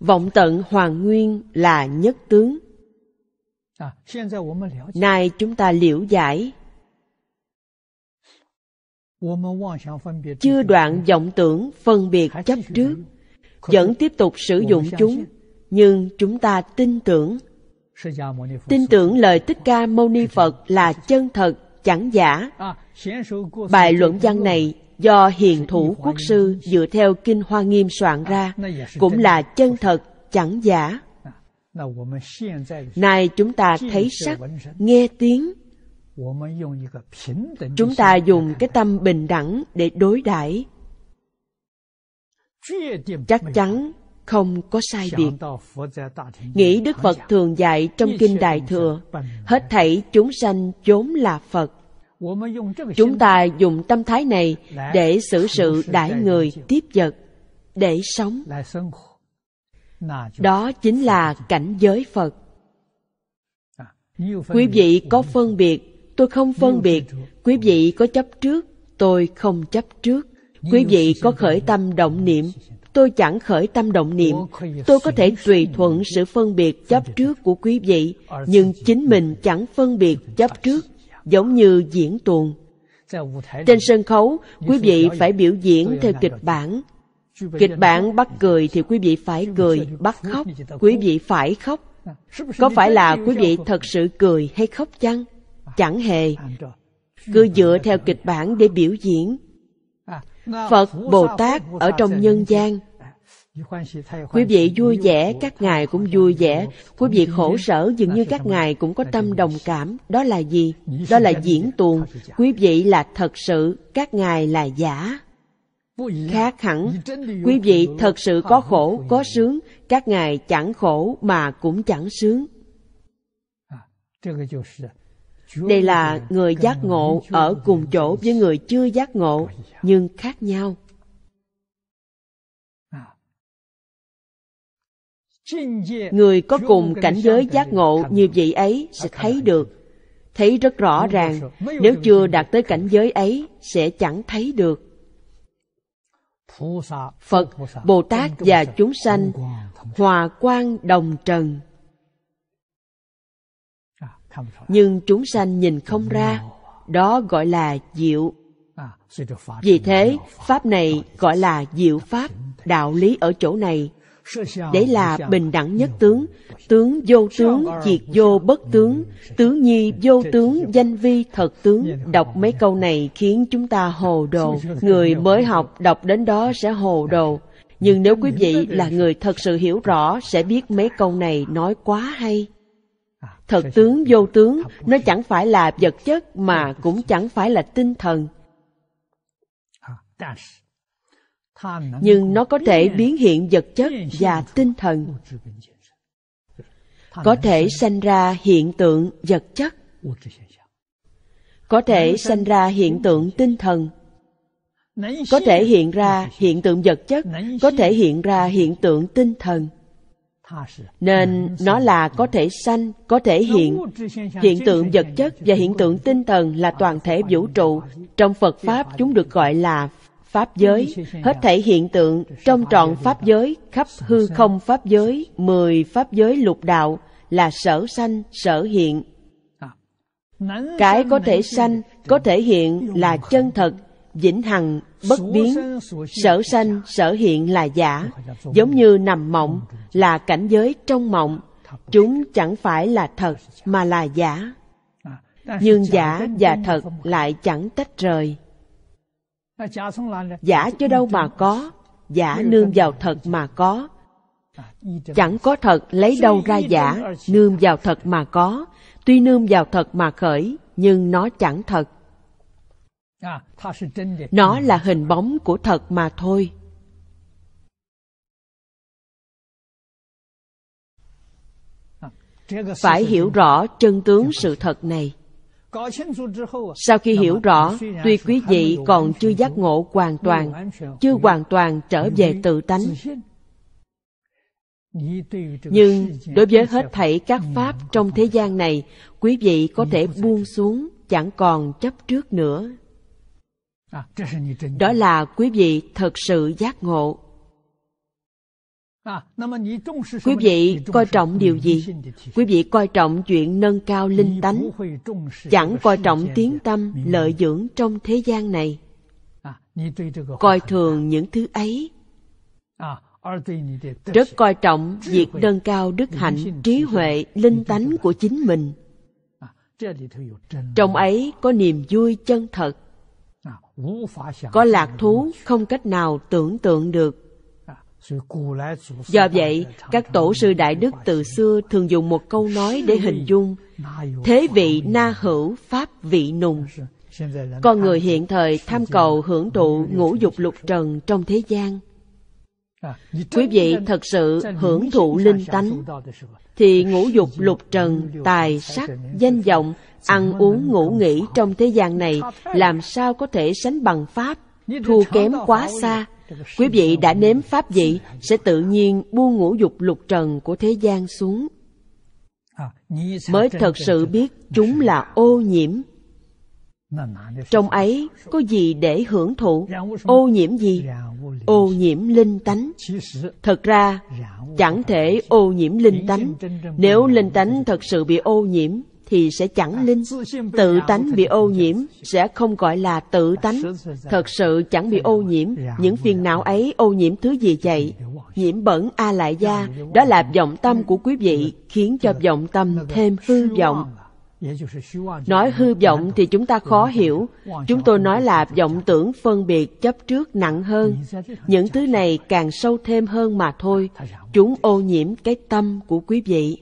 vọng tận hoàng nguyên là nhất tướng nay chúng ta liễu giải chưa đoạn vọng tưởng phân biệt chấp trước vẫn tiếp tục sử dụng chúng nhưng chúng ta tin tưởng tin tưởng lời Thích Ca Mâu Ni Phật là chân thật, chẳng giả. À, Bài luận văn này do hiền thủ quốc sư dựa theo Kinh Hoa Nghiêm soạn ra, à, cũng là chân thật, chẳng giả. À, Nay chúng ta thấy sắc, nghe tiếng, chúng ta dùng cái tâm bình đẳng để đối đãi chắc chắn không có sai biệt. Nghĩ Đức Phật thường dạy trong Kinh Đại Thừa, hết thảy chúng sanh chốn là Phật. Chúng ta dùng tâm thái này để xử sự đãi người tiếp vật, để sống. Đó chính là cảnh giới Phật. À, Quý vị có phân biệt, tôi không phân biệt. Quý vị có chấp trước, tôi không chấp trước. Quý vị có khởi tâm động niệm, tôi chẳng khởi tâm động niệm tôi có thể tùy thuận sự phân biệt chấp trước của quý vị nhưng chính mình chẳng phân biệt chấp trước giống như diễn tuồng trên sân khấu quý vị phải biểu diễn theo kịch bản kịch bản bắt cười thì quý vị phải cười bắt khóc quý vị phải khóc có phải là quý vị thật sự cười hay khóc chăng chẳng hề cứ dựa theo kịch bản để biểu diễn phật bồ tát ở trong nhân gian Quý vị vui vẻ, các ngài cũng vui vẻ. Quý vị khổ sở, dường như các ngài cũng có tâm đồng cảm. Đó là gì? Đó là diễn tuồng. Quý vị là thật sự, các ngài là giả. Khác hẳn, quý vị thật sự có khổ, có sướng. Các ngài chẳng khổ mà cũng chẳng sướng. Đây là người giác ngộ ở cùng chỗ với người chưa giác ngộ, nhưng khác nhau. người có cùng cảnh giới giác ngộ như vậy ấy sẽ thấy được thấy rất rõ ràng nếu chưa đạt tới cảnh giới ấy sẽ chẳng thấy được phật bồ tát và chúng sanh hòa quan đồng trần à, nhưng chúng sanh nhìn không ra đó gọi là diệu à, vì thế pháp này gọi là diệu pháp đạo lý ở chỗ này Đấy là bình đẳng nhất tướng, tướng vô tướng, diệt vô bất tướng, tướng nhi vô tướng, danh vi thật tướng. Dạ. Đọc mấy câu này khiến chúng ta hồ đồ. Người mới học đọc đến đó sẽ hồ đồ. Nhưng nếu quý vị là người thật sự hiểu rõ sẽ biết mấy câu này nói quá hay. Thật tướng vô tướng, nó chẳng phải là vật chất mà dạ. cũng chẳng phải là tinh thần. Dạ nhưng nó có thể biến hiện vật chất và tinh thần có thể sanh ra hiện tượng vật chất có thể sanh ra hiện tượng tinh thần có thể hiện ra hiện tượng vật chất có thể hiện ra hiện tượng tinh thần nên nó là có thể sanh có thể hiện hiện tượng vật chất và hiện tượng tinh thần là toàn thể vũ trụ trong phật pháp chúng được gọi là pháp giới hết thể hiện tượng trong trọn pháp giới khắp hư không pháp giới mười pháp giới lục đạo là sở sanh sở hiện cái có thể sanh có thể hiện là chân thật vĩnh hằng bất biến sở sanh sở hiện là giả giống như nằm mộng là cảnh giới trong mộng chúng chẳng phải là thật mà là giả nhưng giả và thật lại chẳng tách rời giả chứ đâu mà có giả nương vào thật mà có à, chẳng có thật lấy đâu ra giả nương vào thật mà có tuy nương vào thật mà khởi nhưng nó chẳng thật à, nó là hình bóng của thật mà thôi à, phải hiểu rõ chân tướng dạ vâng. sự thật này À? sau khi hiểu rõ tuy quý vị còn chưa giác ngộ hoàn toàn chưa hoàn toàn trở về tự tánh nhưng đối với hết thảy các pháp trong thế gian này quý vị có thể buông xuống chẳng còn chấp trước nữa à, đó là quý vị thật sự giác ngộ À, Quý vị coi trọng điều gì? Quý vị coi trọng chuyện nâng cao linh tánh, chẳng coi trọng tiếng dạ. tâm lợi dưỡng trong thế gian này. À, coi thường những thứ ấy. À, Rất coi trọng việc nâng cao đức hạnh, trí huệ, linh tánh của chính mình. Trong ấy có niềm vui chân thật, có lạc thú không cách nào tưởng tượng được do vậy các tổ sư đại đức từ xưa thường dùng một câu nói để hình dung thế vị na hữu pháp vị nùng con người hiện thời tham cầu hưởng thụ ngũ dục lục trần trong thế gian quý vị thật sự hưởng thụ linh tánh thì ngũ dục lục trần tài sắc danh vọng ăn uống ngủ nghỉ trong thế gian này làm sao có thể sánh bằng pháp thua kém quá xa Quý vị đã nếm pháp vị sẽ tự nhiên buông ngũ dục lục trần của thế gian xuống. Mới thật sự biết chúng là ô nhiễm. Trong ấy có gì để hưởng thụ? Ô nhiễm gì? Ô nhiễm linh tánh. Thật ra, chẳng thể ô nhiễm linh tánh. Nếu linh tánh thật sự bị ô nhiễm, thì sẽ chẳng linh tự tánh bị ô nhiễm sẽ không gọi là tự tánh thật sự chẳng bị ô nhiễm những phiền não ấy ô nhiễm thứ gì vậy nhiễm bẩn a lại gia đó là vọng tâm của quý vị khiến cho vọng tâm thêm hư vọng nói hư vọng thì chúng ta khó hiểu chúng tôi nói là vọng tưởng phân biệt chấp trước nặng hơn những thứ này càng sâu thêm hơn mà thôi chúng ô nhiễm cái tâm của quý vị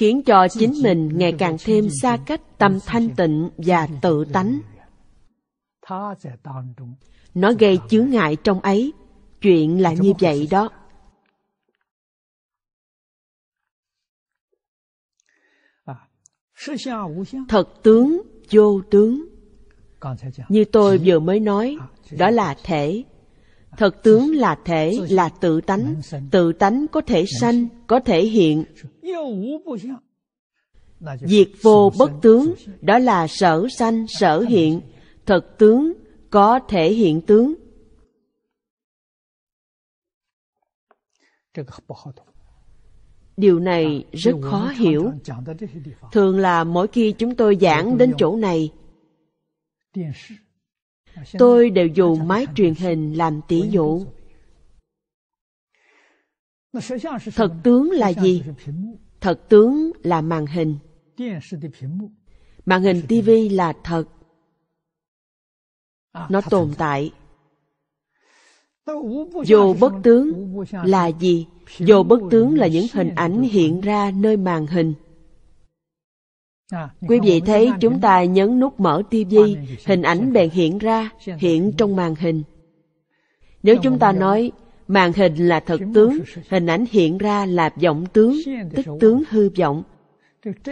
khiến cho chính mình ngày càng thêm xa cách tâm thanh tịnh và tự tánh nó gây chướng ngại trong ấy chuyện là như vậy đó à, thật tướng vô tướng như tôi vừa mới nói à, đó là thể Thật tướng là thể, là tự tánh. Tự tánh có thể sanh, có thể hiện. Diệt vô bất tướng, đó là sở sanh, sở hiện. Thật tướng có thể hiện tướng. điều này rất khó hiểu thường là mỗi khi chúng tôi giảng đến chỗ này tôi đều dùng máy truyền hình làm tỷ dụ thật tướng là gì thật tướng là màn hình màn hình tivi là thật à, nó tồn tại dù bất tướng là gì dù bất tướng là những hình ảnh hiện ra nơi màn hình À, Quý vị thấy chúng ta nhấn nút mở TV, hình ảnh bèn hiện ra, hiện trong màn hình. Nếu chúng ta nói màn hình là thật tướng, hình ảnh hiện ra là vọng tướng, tức tướng hư vọng.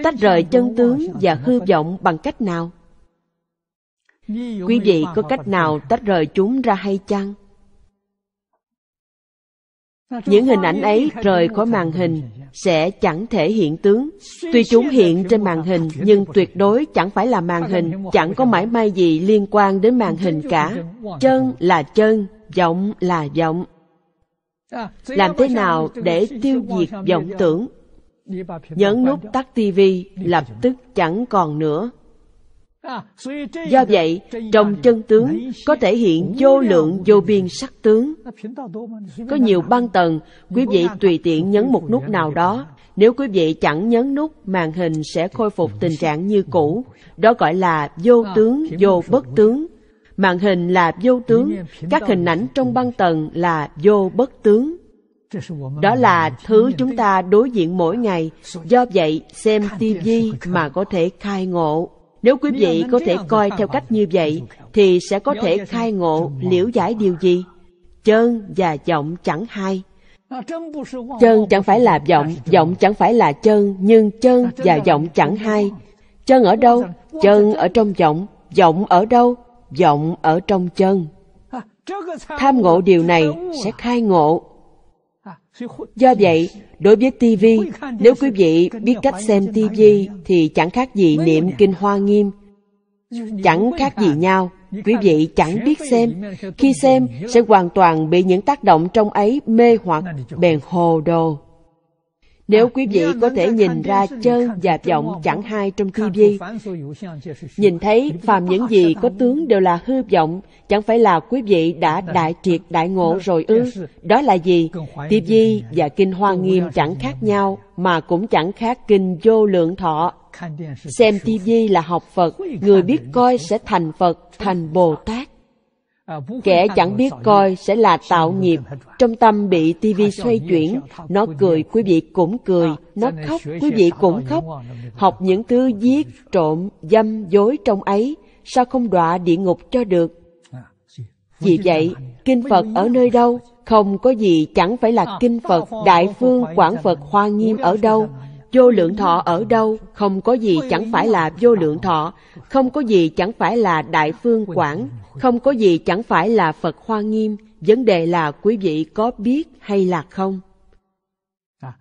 Tách rời chân tướng và hư vọng bằng cách nào? Quý vị có cách nào tách rời chúng ra hay chăng? Những hình ảnh ấy rời khỏi màn hình sẽ chẳng thể hiện tướng tuy chúng hiện trên màn hình nhưng tuyệt đối chẳng phải là màn hình chẳng có mãi may gì liên quan đến màn hình cả chân là chân giọng là giọng làm thế nào để tiêu diệt vọng tưởng nhấn nút tắt tivi lập tức chẳng còn nữa do vậy trong chân tướng có thể hiện vô lượng vô biên sắc tướng có nhiều băng tầng quý vị tùy tiện nhấn một nút nào đó nếu quý vị chẳng nhấn nút màn hình sẽ khôi phục tình trạng như cũ đó gọi là vô tướng vô bất tướng màn hình là vô tướng các hình ảnh trong băng tầng là vô bất tướng đó là thứ chúng ta đối diện mỗi ngày do vậy xem tivi mà có thể khai ngộ nếu quý vị có thể coi theo cách như vậy, thì sẽ có thể khai ngộ liễu giải điều gì? Chân và giọng chẳng hai. À, chân chẳng phải là giọng, giọng chẳng phải là chân, nhưng chân à, và giọng chẳng hai. Chân ở đâu? Chân ở trong giọng. Giọng ở đâu? Giọng ở trong chân. À, Tham ngộ điều này sẽ khai ngộ. Do vậy, Đối với TV, nếu quý vị biết cách xem TV thì chẳng khác gì niệm Kinh Hoa Nghiêm. Chẳng khác gì nhau, quý vị chẳng biết xem. Khi xem, sẽ hoàn toàn bị những tác động trong ấy mê hoặc bèn hồ đồ. Nếu quý vị có thể nhìn ra chân và vọng chẳng hai trong TV, nhìn thấy phàm những gì có tướng đều là hư vọng, chẳng phải là quý vị đã dạ. đại triệt đại ngộ dạ. rồi dạ ư? Đó là gì? TV và kinh hoa nghiêm chẳng khác nhau, mà cũng chẳng khác kinh vô lượng thọ. Xem TV là học Phật, người biết coi sẽ thành Phật, thành Bồ Tát À, kẻ chẳng biết coi sẽ là tạo nghiệp trong tâm à, bị tivi xoay chuyển nó cười quý vị cũng à, cười nó khóc quý vị cũng khóc học những thứ giết trộm dâm dối trong ấy sao không đọa địa ngục cho được vì vậy kinh phật ở nơi đâu không có gì chẳng phải là kinh phật đại phương quảng phật hoa nghiêm ở đâu vô lượng thọ ở đâu không có gì chẳng phải là vô lượng thọ không có gì chẳng phải là đại phương quảng không có gì chẳng phải là phật hoa nghiêm vấn đề là quý vị có biết hay là không à,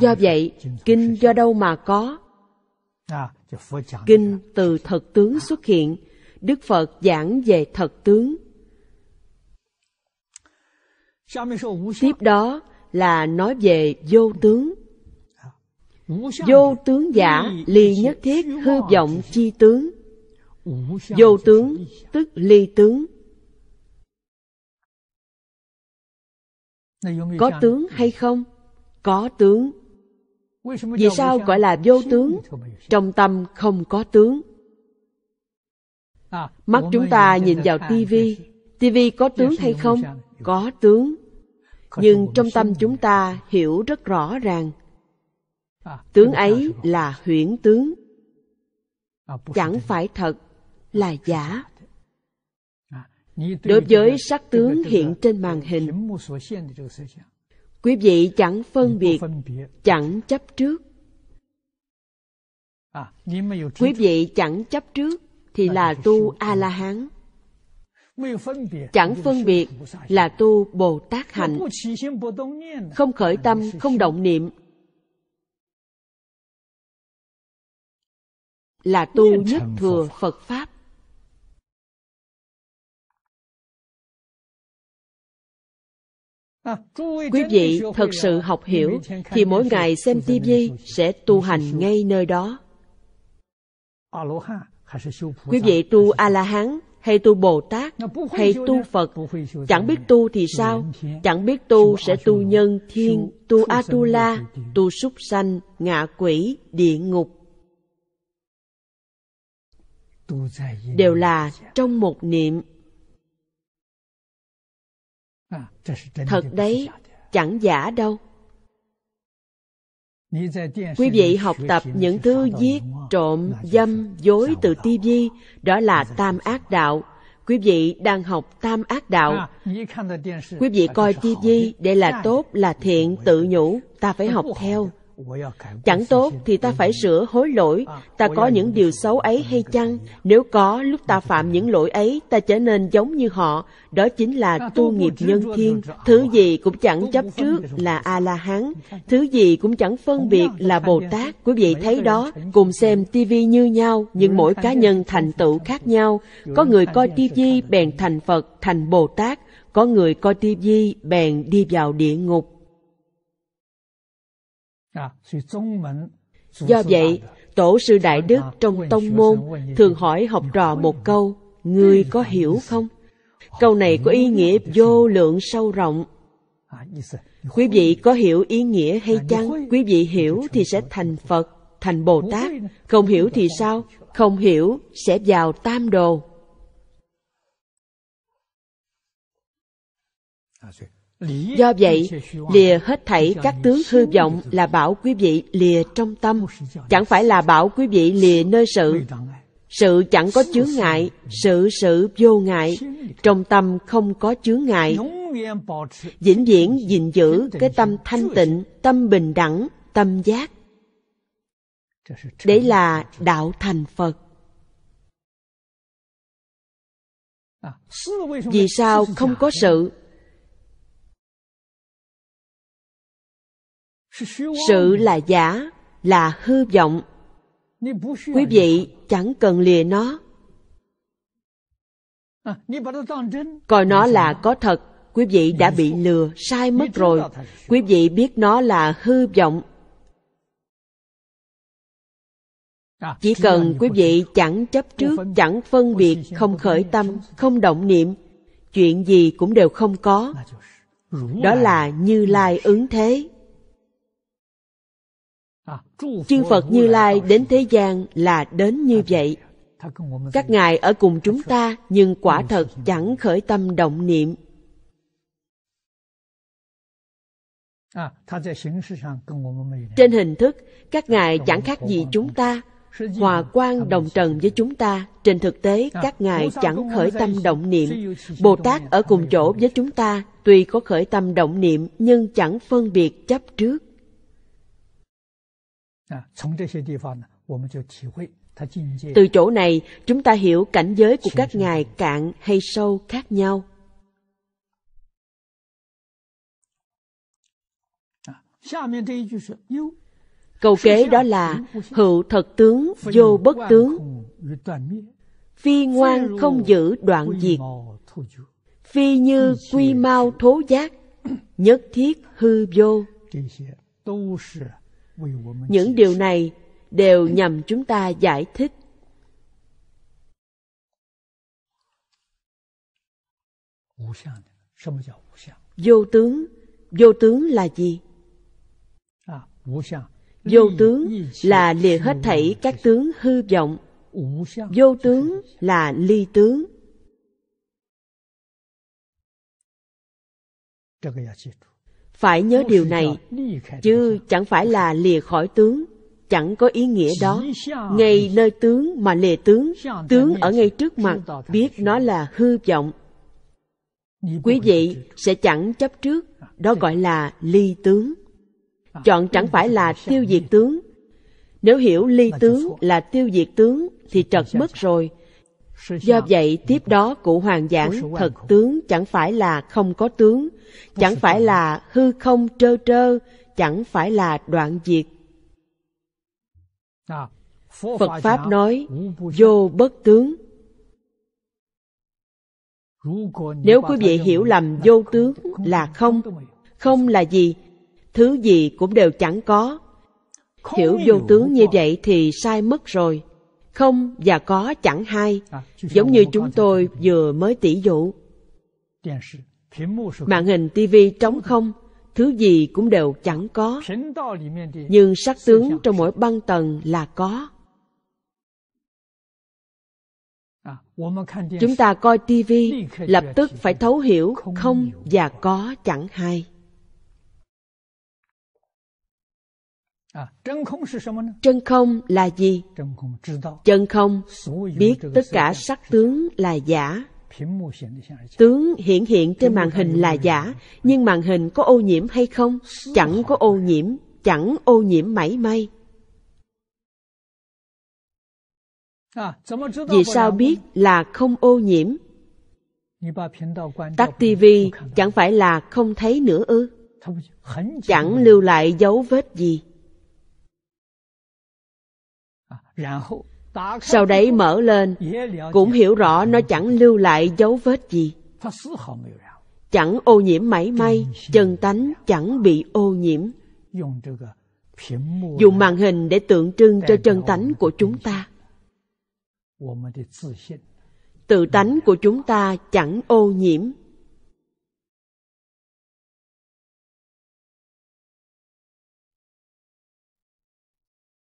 do vậy kinh do đâu mà có à, kinh từ thật tướng à. xuất hiện đức phật giảng về thật tướng tiếp đó là nói về vô tướng Vô tướng giả ly nhất thiết hư vọng chi tướng Vô tướng tức ly tướng Có tướng hay không? Có tướng Vì sao gọi là vô tướng? Trong tâm không có tướng Mắt chúng ta nhìn vào tivi tivi có tướng hay không? Có tướng Nhưng trong tâm chúng ta hiểu rất rõ ràng tướng ấy là huyễn tướng chẳng phải thật là giả đối với sắc tướng hiện trên màn hình quý vị chẳng phân biệt chẳng chấp trước quý vị chẳng chấp trước thì là tu a la hán chẳng phân biệt là tu bồ tát hạnh không khởi tâm không động niệm là tu nhất thừa Phật Pháp. À, quý vị thật sự học hiểu thì mỗi ngày xem TV sẽ tu hành ngay nơi đó. Quý vị tu A-la-hán hay tu Bồ Tát à, hay tu Phật chẳng biết tu thì sao chẳng biết tu sẽ tu nhân thiên tu Atula tu súc sanh ngạ quỷ địa ngục đều là trong một niệm thật đấy chẳng giả đâu quý vị học tập những thứ giết trộm dâm dối từ tivi đó là tam ác đạo quý vị đang học tam ác đạo quý vị coi tivi đây là tốt là thiện tự nhủ ta phải học theo chẳng tốt thì ta phải sửa hối lỗi ta có những điều xấu ấy hay chăng nếu có lúc ta phạm những lỗi ấy ta trở nên giống như họ đó chính là tu nghiệp nhân thiên thứ gì cũng chẳng chấp trước là a la hán thứ gì cũng chẳng phân biệt là bồ tát quý vị thấy đó cùng xem tivi như nhau nhưng mỗi cá nhân thành tựu khác nhau có người coi tivi bèn thành phật thành bồ tát có người coi tivi bèn đi vào địa ngục À, Do vậy, Tổ sư Đại Đức trong tông môn thường hỏi học trò một câu, Ngươi có hiểu không? Câu này có ý nghĩa vô lượng sâu rộng. À, Quý vị có hiểu ý nghĩa à, hay chăng? Quý vị hiểu thì sẽ thành Phật, thành Bồ Tát. Không hiểu thì sao? Không hiểu sẽ vào tam đồ. Do vậy, lìa hết thảy các tướng hư vọng là bảo quý vị lìa trong tâm, chẳng phải là bảo quý vị lìa nơi sự. Sự chẳng có chướng ngại, sự sự vô ngại, trong tâm không có chướng ngại. Vĩnh viễn gìn giữ cái tâm thanh tịnh, tâm bình đẳng, tâm giác. Đấy là đạo thành Phật. À, vì sao không có sự sự là giả là hư vọng quý vị chẳng cần lìa nó coi nó là có thật quý vị đã bị lừa sai mất rồi quý vị biết nó là hư vọng chỉ cần quý vị chẳng chấp trước chẳng phân biệt không khởi tâm không động niệm chuyện gì cũng đều không có đó là như lai ứng thế chư phật như lai đến thế gian là đến như vậy các ngài ở cùng chúng ta nhưng quả thật chẳng khởi tâm động niệm trên hình thức các ngài chẳng khác gì chúng ta hòa quan đồng trần với chúng ta trên thực tế các ngài chẳng khởi tâm động niệm bồ tát ở cùng chỗ với chúng ta tuy có khởi tâm động niệm nhưng chẳng phân biệt chấp trước từ chỗ này, chúng ta hiểu cảnh giới của các ngài cạn hay sâu khác nhau. Câu kế đó là hữu thật tướng vô bất tướng, phi ngoan không giữ đoạn diệt, phi như quy mau thố giác, nhất thiết hư vô những điều này đều ừ. nhằm chúng ta giải thích vô tướng vô tướng là gì vô tướng là liệt hết thảy các tướng hư vọng vô tướng là ly tướng phải nhớ điều này chứ chẳng phải là lìa khỏi tướng chẳng có ý nghĩa đó ngay nơi tướng mà lìa tướng tướng ở ngay trước mặt biết nó là hư vọng quý vị sẽ chẳng chấp trước à, đó gọi là ly tướng à, chọn chẳng phải là tiêu diệt tướng nếu hiểu ly tướng là tiêu diệt tướng thì trật mất rồi Do vậy, tiếp đó cụ hoàng giảng thật tướng chẳng phải là không có tướng, chẳng phải là hư không trơ trơ, chẳng phải là đoạn diệt. À, Phật Pháp nói, vô bất tướng. Nếu quý vị hiểu lầm vô tướng là không, không là gì, thứ gì cũng đều chẳng có. Hiểu vô tướng như vậy thì sai mất rồi không và có chẳng hai à, giống như chúng tôi vừa mới tỉ dụ màn hình tivi trống không thứ gì cũng đều chẳng có nhưng sắc tướng trong mỗi băng tầng là có à, chúng ta coi tivi lập tức phải thấu hiểu không và có chẳng hai Chân không là gì? Chân không biết tất cả sắc tướng là giả. Tướng hiển hiện trên màn hình là giả, nhưng màn hình có ô nhiễm hay không? Chẳng có ô nhiễm, chẳng ô nhiễm mảy may. Vì sao biết là không ô nhiễm? Tắt tivi chẳng phải là không thấy nữa ư? Chẳng lưu lại dấu vết gì. Sau đấy mở lên, cũng hiểu rõ nó chẳng lưu lại dấu vết gì. Chẳng ô nhiễm mảy may, chân tánh chẳng bị ô nhiễm. Dùng màn hình để tượng trưng cho chân tánh của chúng ta. Tự tánh của chúng ta chẳng ô nhiễm.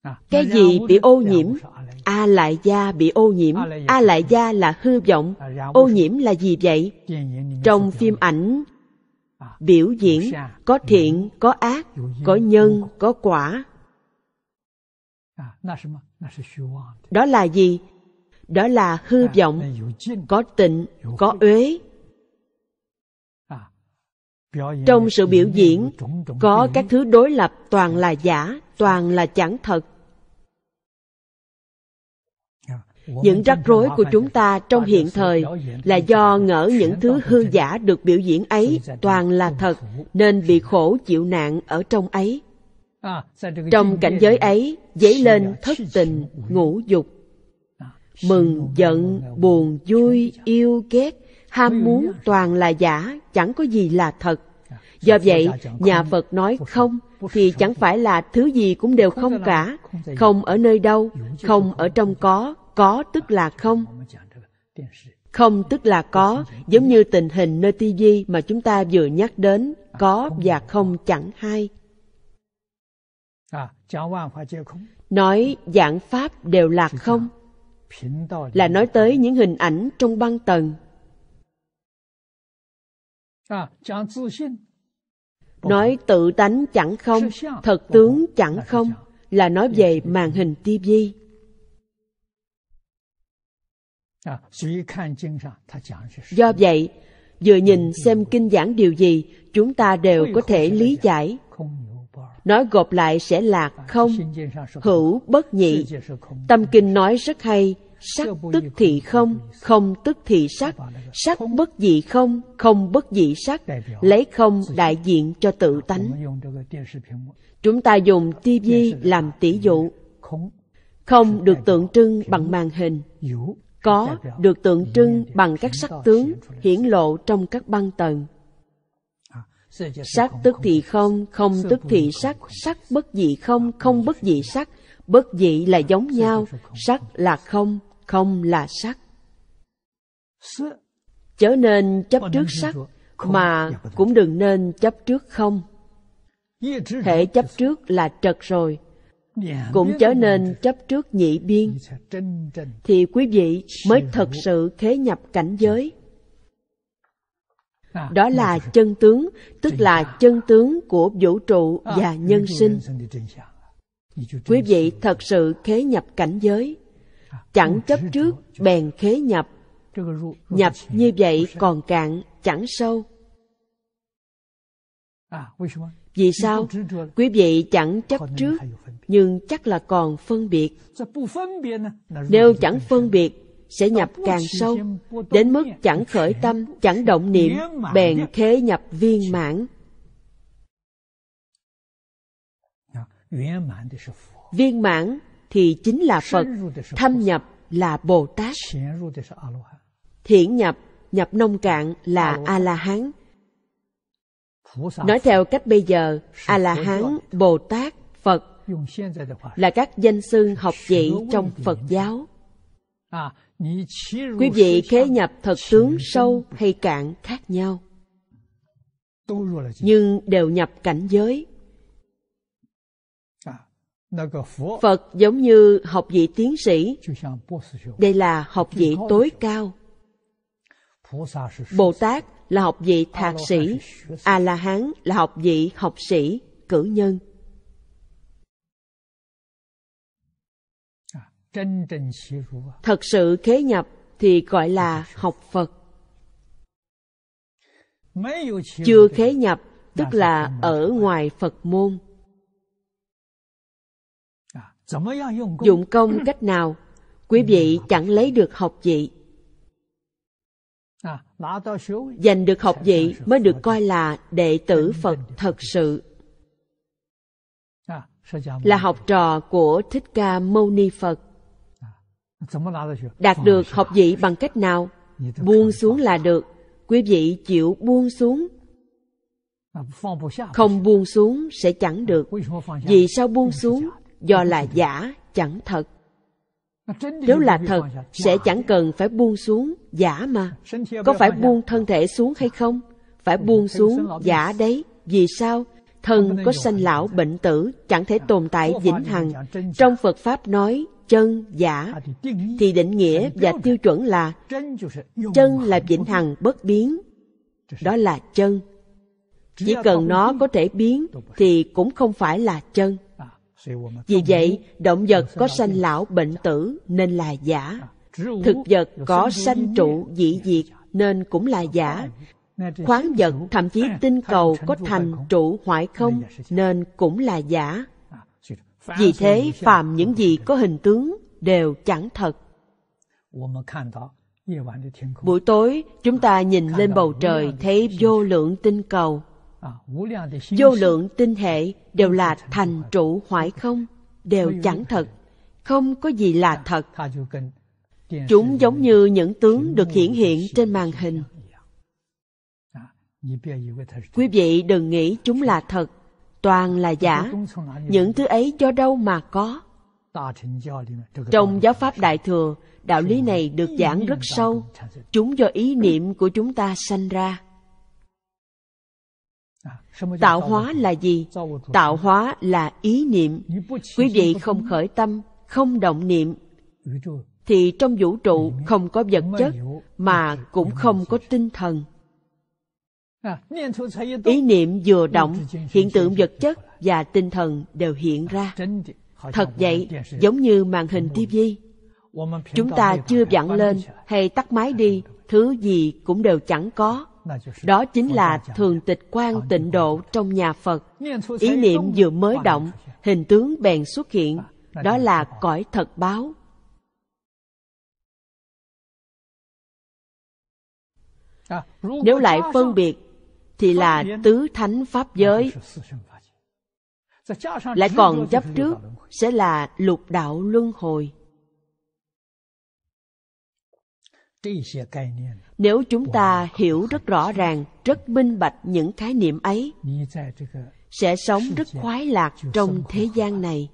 À, cái gì bị ô nhiễm a lại gia bị ô nhiễm a lại gia là hư vọng à, ô nhiễm là gì vậy trong phim ảnh à, biểu diễn có ừ. thiện có ác có nhân có quả đó là gì đó là hư vọng có tịnh có uế trong sự biểu diễn có các thứ đối lập toàn là giả toàn là chẳng thật những rắc rối của chúng ta trong hiện thời là do ngỡ những thứ hư giả được biểu diễn ấy toàn là thật nên bị khổ chịu nạn ở trong ấy trong cảnh giới ấy dấy lên thất tình ngũ dục mừng giận buồn vui yêu ghét ham ừ. muốn toàn là giả chẳng có gì là thật dạ. do dạ, dạ, vậy nhà phật nói không thì chẳng phải là thứ gì cũng đều không cả không ở nơi đâu không ở trong có có tức là không không tức là có giống như tình hình nơi tivi mà chúng ta vừa nhắc đến à, có và không chẳng hai à, nói dạng pháp đều là không là nói tới những hình ảnh trong băng tầng À, nói tự tánh chẳng không thật tướng chẳng không là nói về màn hình tivi à, do vậy vừa nhìn xem kinh giảng điều gì chúng ta đều có thể lý giải nói gộp lại sẽ là à, không hữu bất nhị tâm kinh nói rất hay sắc tức thị không không tức thị sắc sắc bất dị không không bất dị sắc lấy không đại diện cho tự tánh chúng ta dùng tv làm tỷ dụ không được tượng trưng bằng màn hình có được tượng trưng bằng các sắc tướng hiển lộ trong các băng tầng sắc tức thị không không tức thị sắc sắc bất dị không không bất dị sắc bất dị là giống nhau sắc là không không là sắc chớ nên chấp trước sắc mà cũng đừng nên chấp trước không thể chấp trước là trật rồi cũng chớ nên chấp trước nhị biên thì quý vị mới thật sự khế nhập cảnh giới đó là chân tướng tức là chân tướng của vũ trụ và nhân sinh quý vị thật sự khế nhập cảnh giới chẳng chấp trước bèn khế nhập nhập như vậy còn cạn chẳng sâu vì sao quý vị chẳng chấp trước nhưng chắc là còn phân biệt nếu chẳng phân biệt sẽ nhập càng sâu đến mức chẳng khởi tâm chẳng động niệm bèn khế nhập viên mãn viên mãn thì chính là Phật, thâm nhập là Bồ Tát. Hiển nhập, nhập nông cạn là A-la-hán. Nói theo cách bây giờ, A-la-hán, Bồ Tát, Phật là các danh xưng học vị trong Phật giáo. Quý vị khế nhập thật tướng sâu hay cạn khác nhau, nhưng đều nhập cảnh giới Phật giống như học vị tiến sĩ, đây là học vị tối cao. Bồ Tát là học vị thạc sĩ, A-la-hán là học vị học sĩ, cử nhân. À, à. Thật sự khế nhập thì gọi là học Phật. Chưa khế nhập tức là ở ngoài Phật môn. Dụng công cách nào, quý vị chẳng lấy được học vị. À, Giành được học vị mới được coi là đệ tử Phật thật sự. À, là học trò của Thích Ca Mâu Ni Phật. À, Đạt được học vị bằng cách nào? Buông xuống là được. Quý vị chịu buông xuống không buông xuống sẽ chẳng được vì sao buông xuống do là giả chẳng thật nếu là thật sẽ chẳng cần phải buông xuống giả mà có phải buông thân thể xuống hay không phải buông xuống giả đấy vì sao thân có sanh lão bệnh tử chẳng thể tồn tại vĩnh hằng trong phật pháp nói chân giả thì định nghĩa và tiêu chuẩn là chân là vĩnh hằng bất biến đó là chân chỉ cần nó có thể biến thì cũng không phải là chân vì vậy, động vật có sanh lão bệnh tử nên là giả. À, Thực vật có sanh trụ dị diệt nên cũng là giả. Khoáng vật thậm chí tinh cầu có thành trụ hoại không nên cũng là giả. À, Vì thế, phàm những gì có hình tướng đều chẳng thật. Buổi tối, chúng ta à, nhìn lên bầu trời thấy vô lượng tinh cầu vô lượng tinh hệ đều là thành trụ hoại không đều chẳng thật không có gì là thật chúng giống như những tướng được hiển hiện trên màn hình quý vị đừng nghĩ chúng là thật toàn là giả những thứ ấy do đâu mà có trong giáo pháp đại thừa đạo lý này được giảng rất sâu chúng do ý niệm của chúng ta sanh ra tạo hóa là gì tạo hóa là ý niệm quý vị không khởi tâm không động niệm thì trong vũ trụ không có vật chất mà cũng không có tinh thần ý niệm vừa động hiện tượng vật chất và tinh thần đều hiện ra thật vậy giống như màn hình TV, chúng ta chưa vặn lên hay tắt máy đi thứ gì cũng đều chẳng có đó chính là thường tịch quan tịnh độ trong nhà phật ý niệm vừa mới động hình tướng bèn xuất hiện đó là cõi thật báo nếu lại phân biệt thì là tứ thánh pháp giới lại còn chấp trước sẽ là lục đạo luân hồi nếu chúng ta hiểu rất rõ ràng rất minh bạch những khái niệm ấy sẽ sống rất khoái lạc trong thế gian này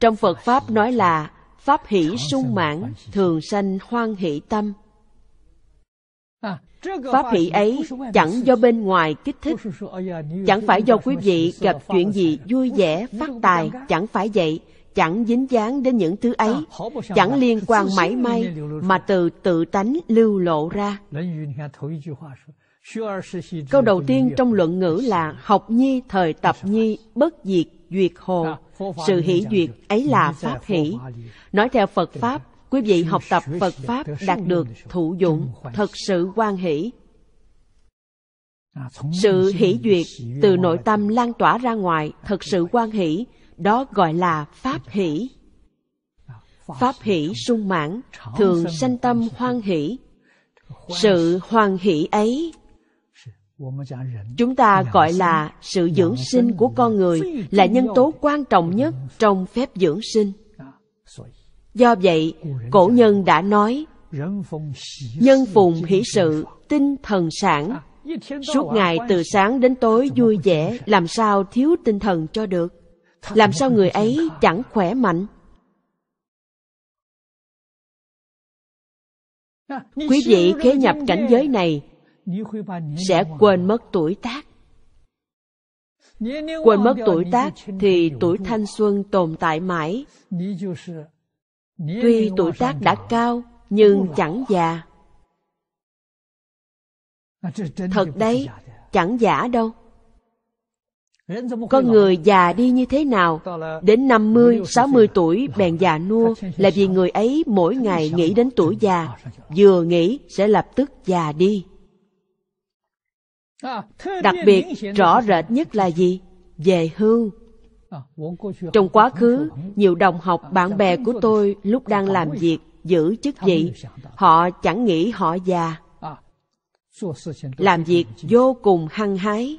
trong phật pháp nói là pháp hỷ sung mãn thường sanh hoan hỷ tâm pháp hỷ ấy chẳng do bên ngoài kích thích chẳng phải do quý vị gặp chuyện gì vui vẻ phát tài chẳng phải vậy chẳng dính dáng đến những thứ ấy, à, chẳng liên quan mảy may mà từ tự tánh lưu lộ ra. Câu đầu tiên trong luận ngữ là học nhi thời tập nhi bất diệt duyệt hồ, à, sự hỷ duyệt ấy là pháp hỷ. Nói theo Phật Pháp, quý vị học tập Phật Pháp đạt được thụ dụng, thật sự quan hỷ. À, sự hỷ duyệt từ nội tâm lan tỏa ra ngoài thật sự quan hỷ đó gọi là pháp hỷ pháp hỷ sung mãn thường sanh tâm hoan hỷ sự hoan hỷ ấy chúng ta gọi là sự dưỡng sinh của con người là nhân tố quan trọng nhất trong phép dưỡng sinh do vậy cổ nhân đã nói nhân phùng hỷ sự tinh thần sản suốt ngày từ sáng đến tối vui vẻ làm sao thiếu tinh thần cho được làm sao người ấy chẳng khỏe mạnh quý vị khế nhập cảnh giới này sẽ quên mất tuổi tác quên mất tuổi tác thì tuổi thanh xuân tồn tại mãi tuy tuổi tác đã cao nhưng chẳng già thật đấy chẳng giả đâu con người già đi như thế nào, đến 50, 60 tuổi bèn già nua là vì người ấy mỗi ngày nghĩ đến tuổi già, vừa nghĩ sẽ lập tức già đi. Đặc biệt rõ rệt nhất là gì? Về hưu. Trong quá khứ, nhiều đồng học bạn bè của tôi lúc đang làm việc giữ chức vị, họ chẳng nghĩ họ già làm việc vô cùng hăng hái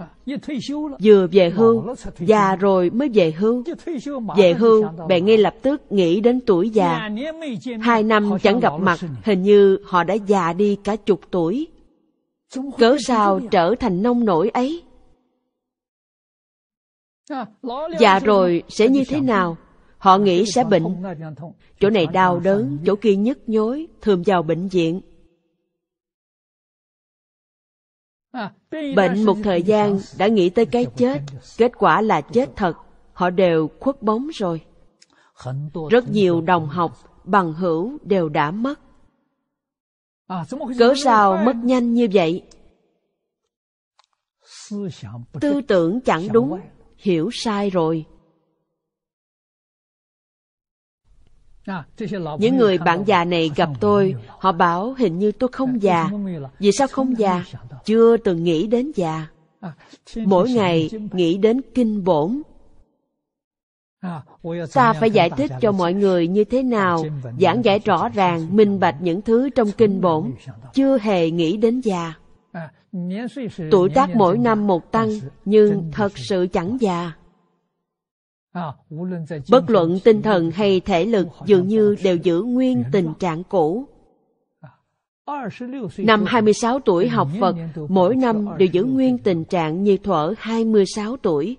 vừa về hưu già rồi mới về hưu về hưu bè ngay lập tức nghĩ đến tuổi già hai năm chẳng gặp mặt hình như họ đã già đi cả chục tuổi cớ sao trở thành nông nổi ấy à, già rồi sẽ như thế nào họ nghĩ sẽ bệnh chỗ này đau đớn chỗ kia nhức nhối thường vào bệnh viện Bệnh một thời gian đã nghĩ tới cái chết, kết quả là chết thật, họ đều khuất bóng rồi. Rất nhiều đồng học, bằng hữu đều đã mất. Cớ sao mất nhanh như vậy? Tư tưởng chẳng đúng, hiểu sai rồi. À, những người bạn già này gặp tôi, họ bảo hình như tôi không già. Vì sao không già? Chưa từng nghĩ đến già. À, mỗi ngày nghĩ đến kinh bổn. Ta à, phải giải thích cho mọi người như thế nào, giảng giải rõ ràng, minh bạch những thứ trong kinh bổn, chưa hề nghĩ đến già. Tuổi tác mỗi năm một tăng, nhưng thật sự chẳng già bất luận tinh thần hay thể lực dường như đều giữ nguyên tình trạng cũ Năm 26 tuổi học Phật, mỗi năm đều giữ nguyên tình trạng như thuở 26 tuổi.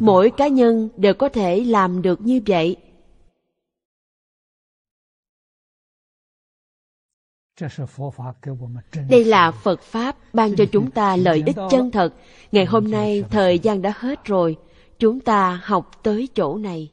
Mỗi cá nhân đều có thể làm được như vậy. Đây là Phật Pháp ban cho chúng ta lợi ích chân thật. Ngày hôm nay thời gian đã hết rồi. Chúng ta học tới chỗ này.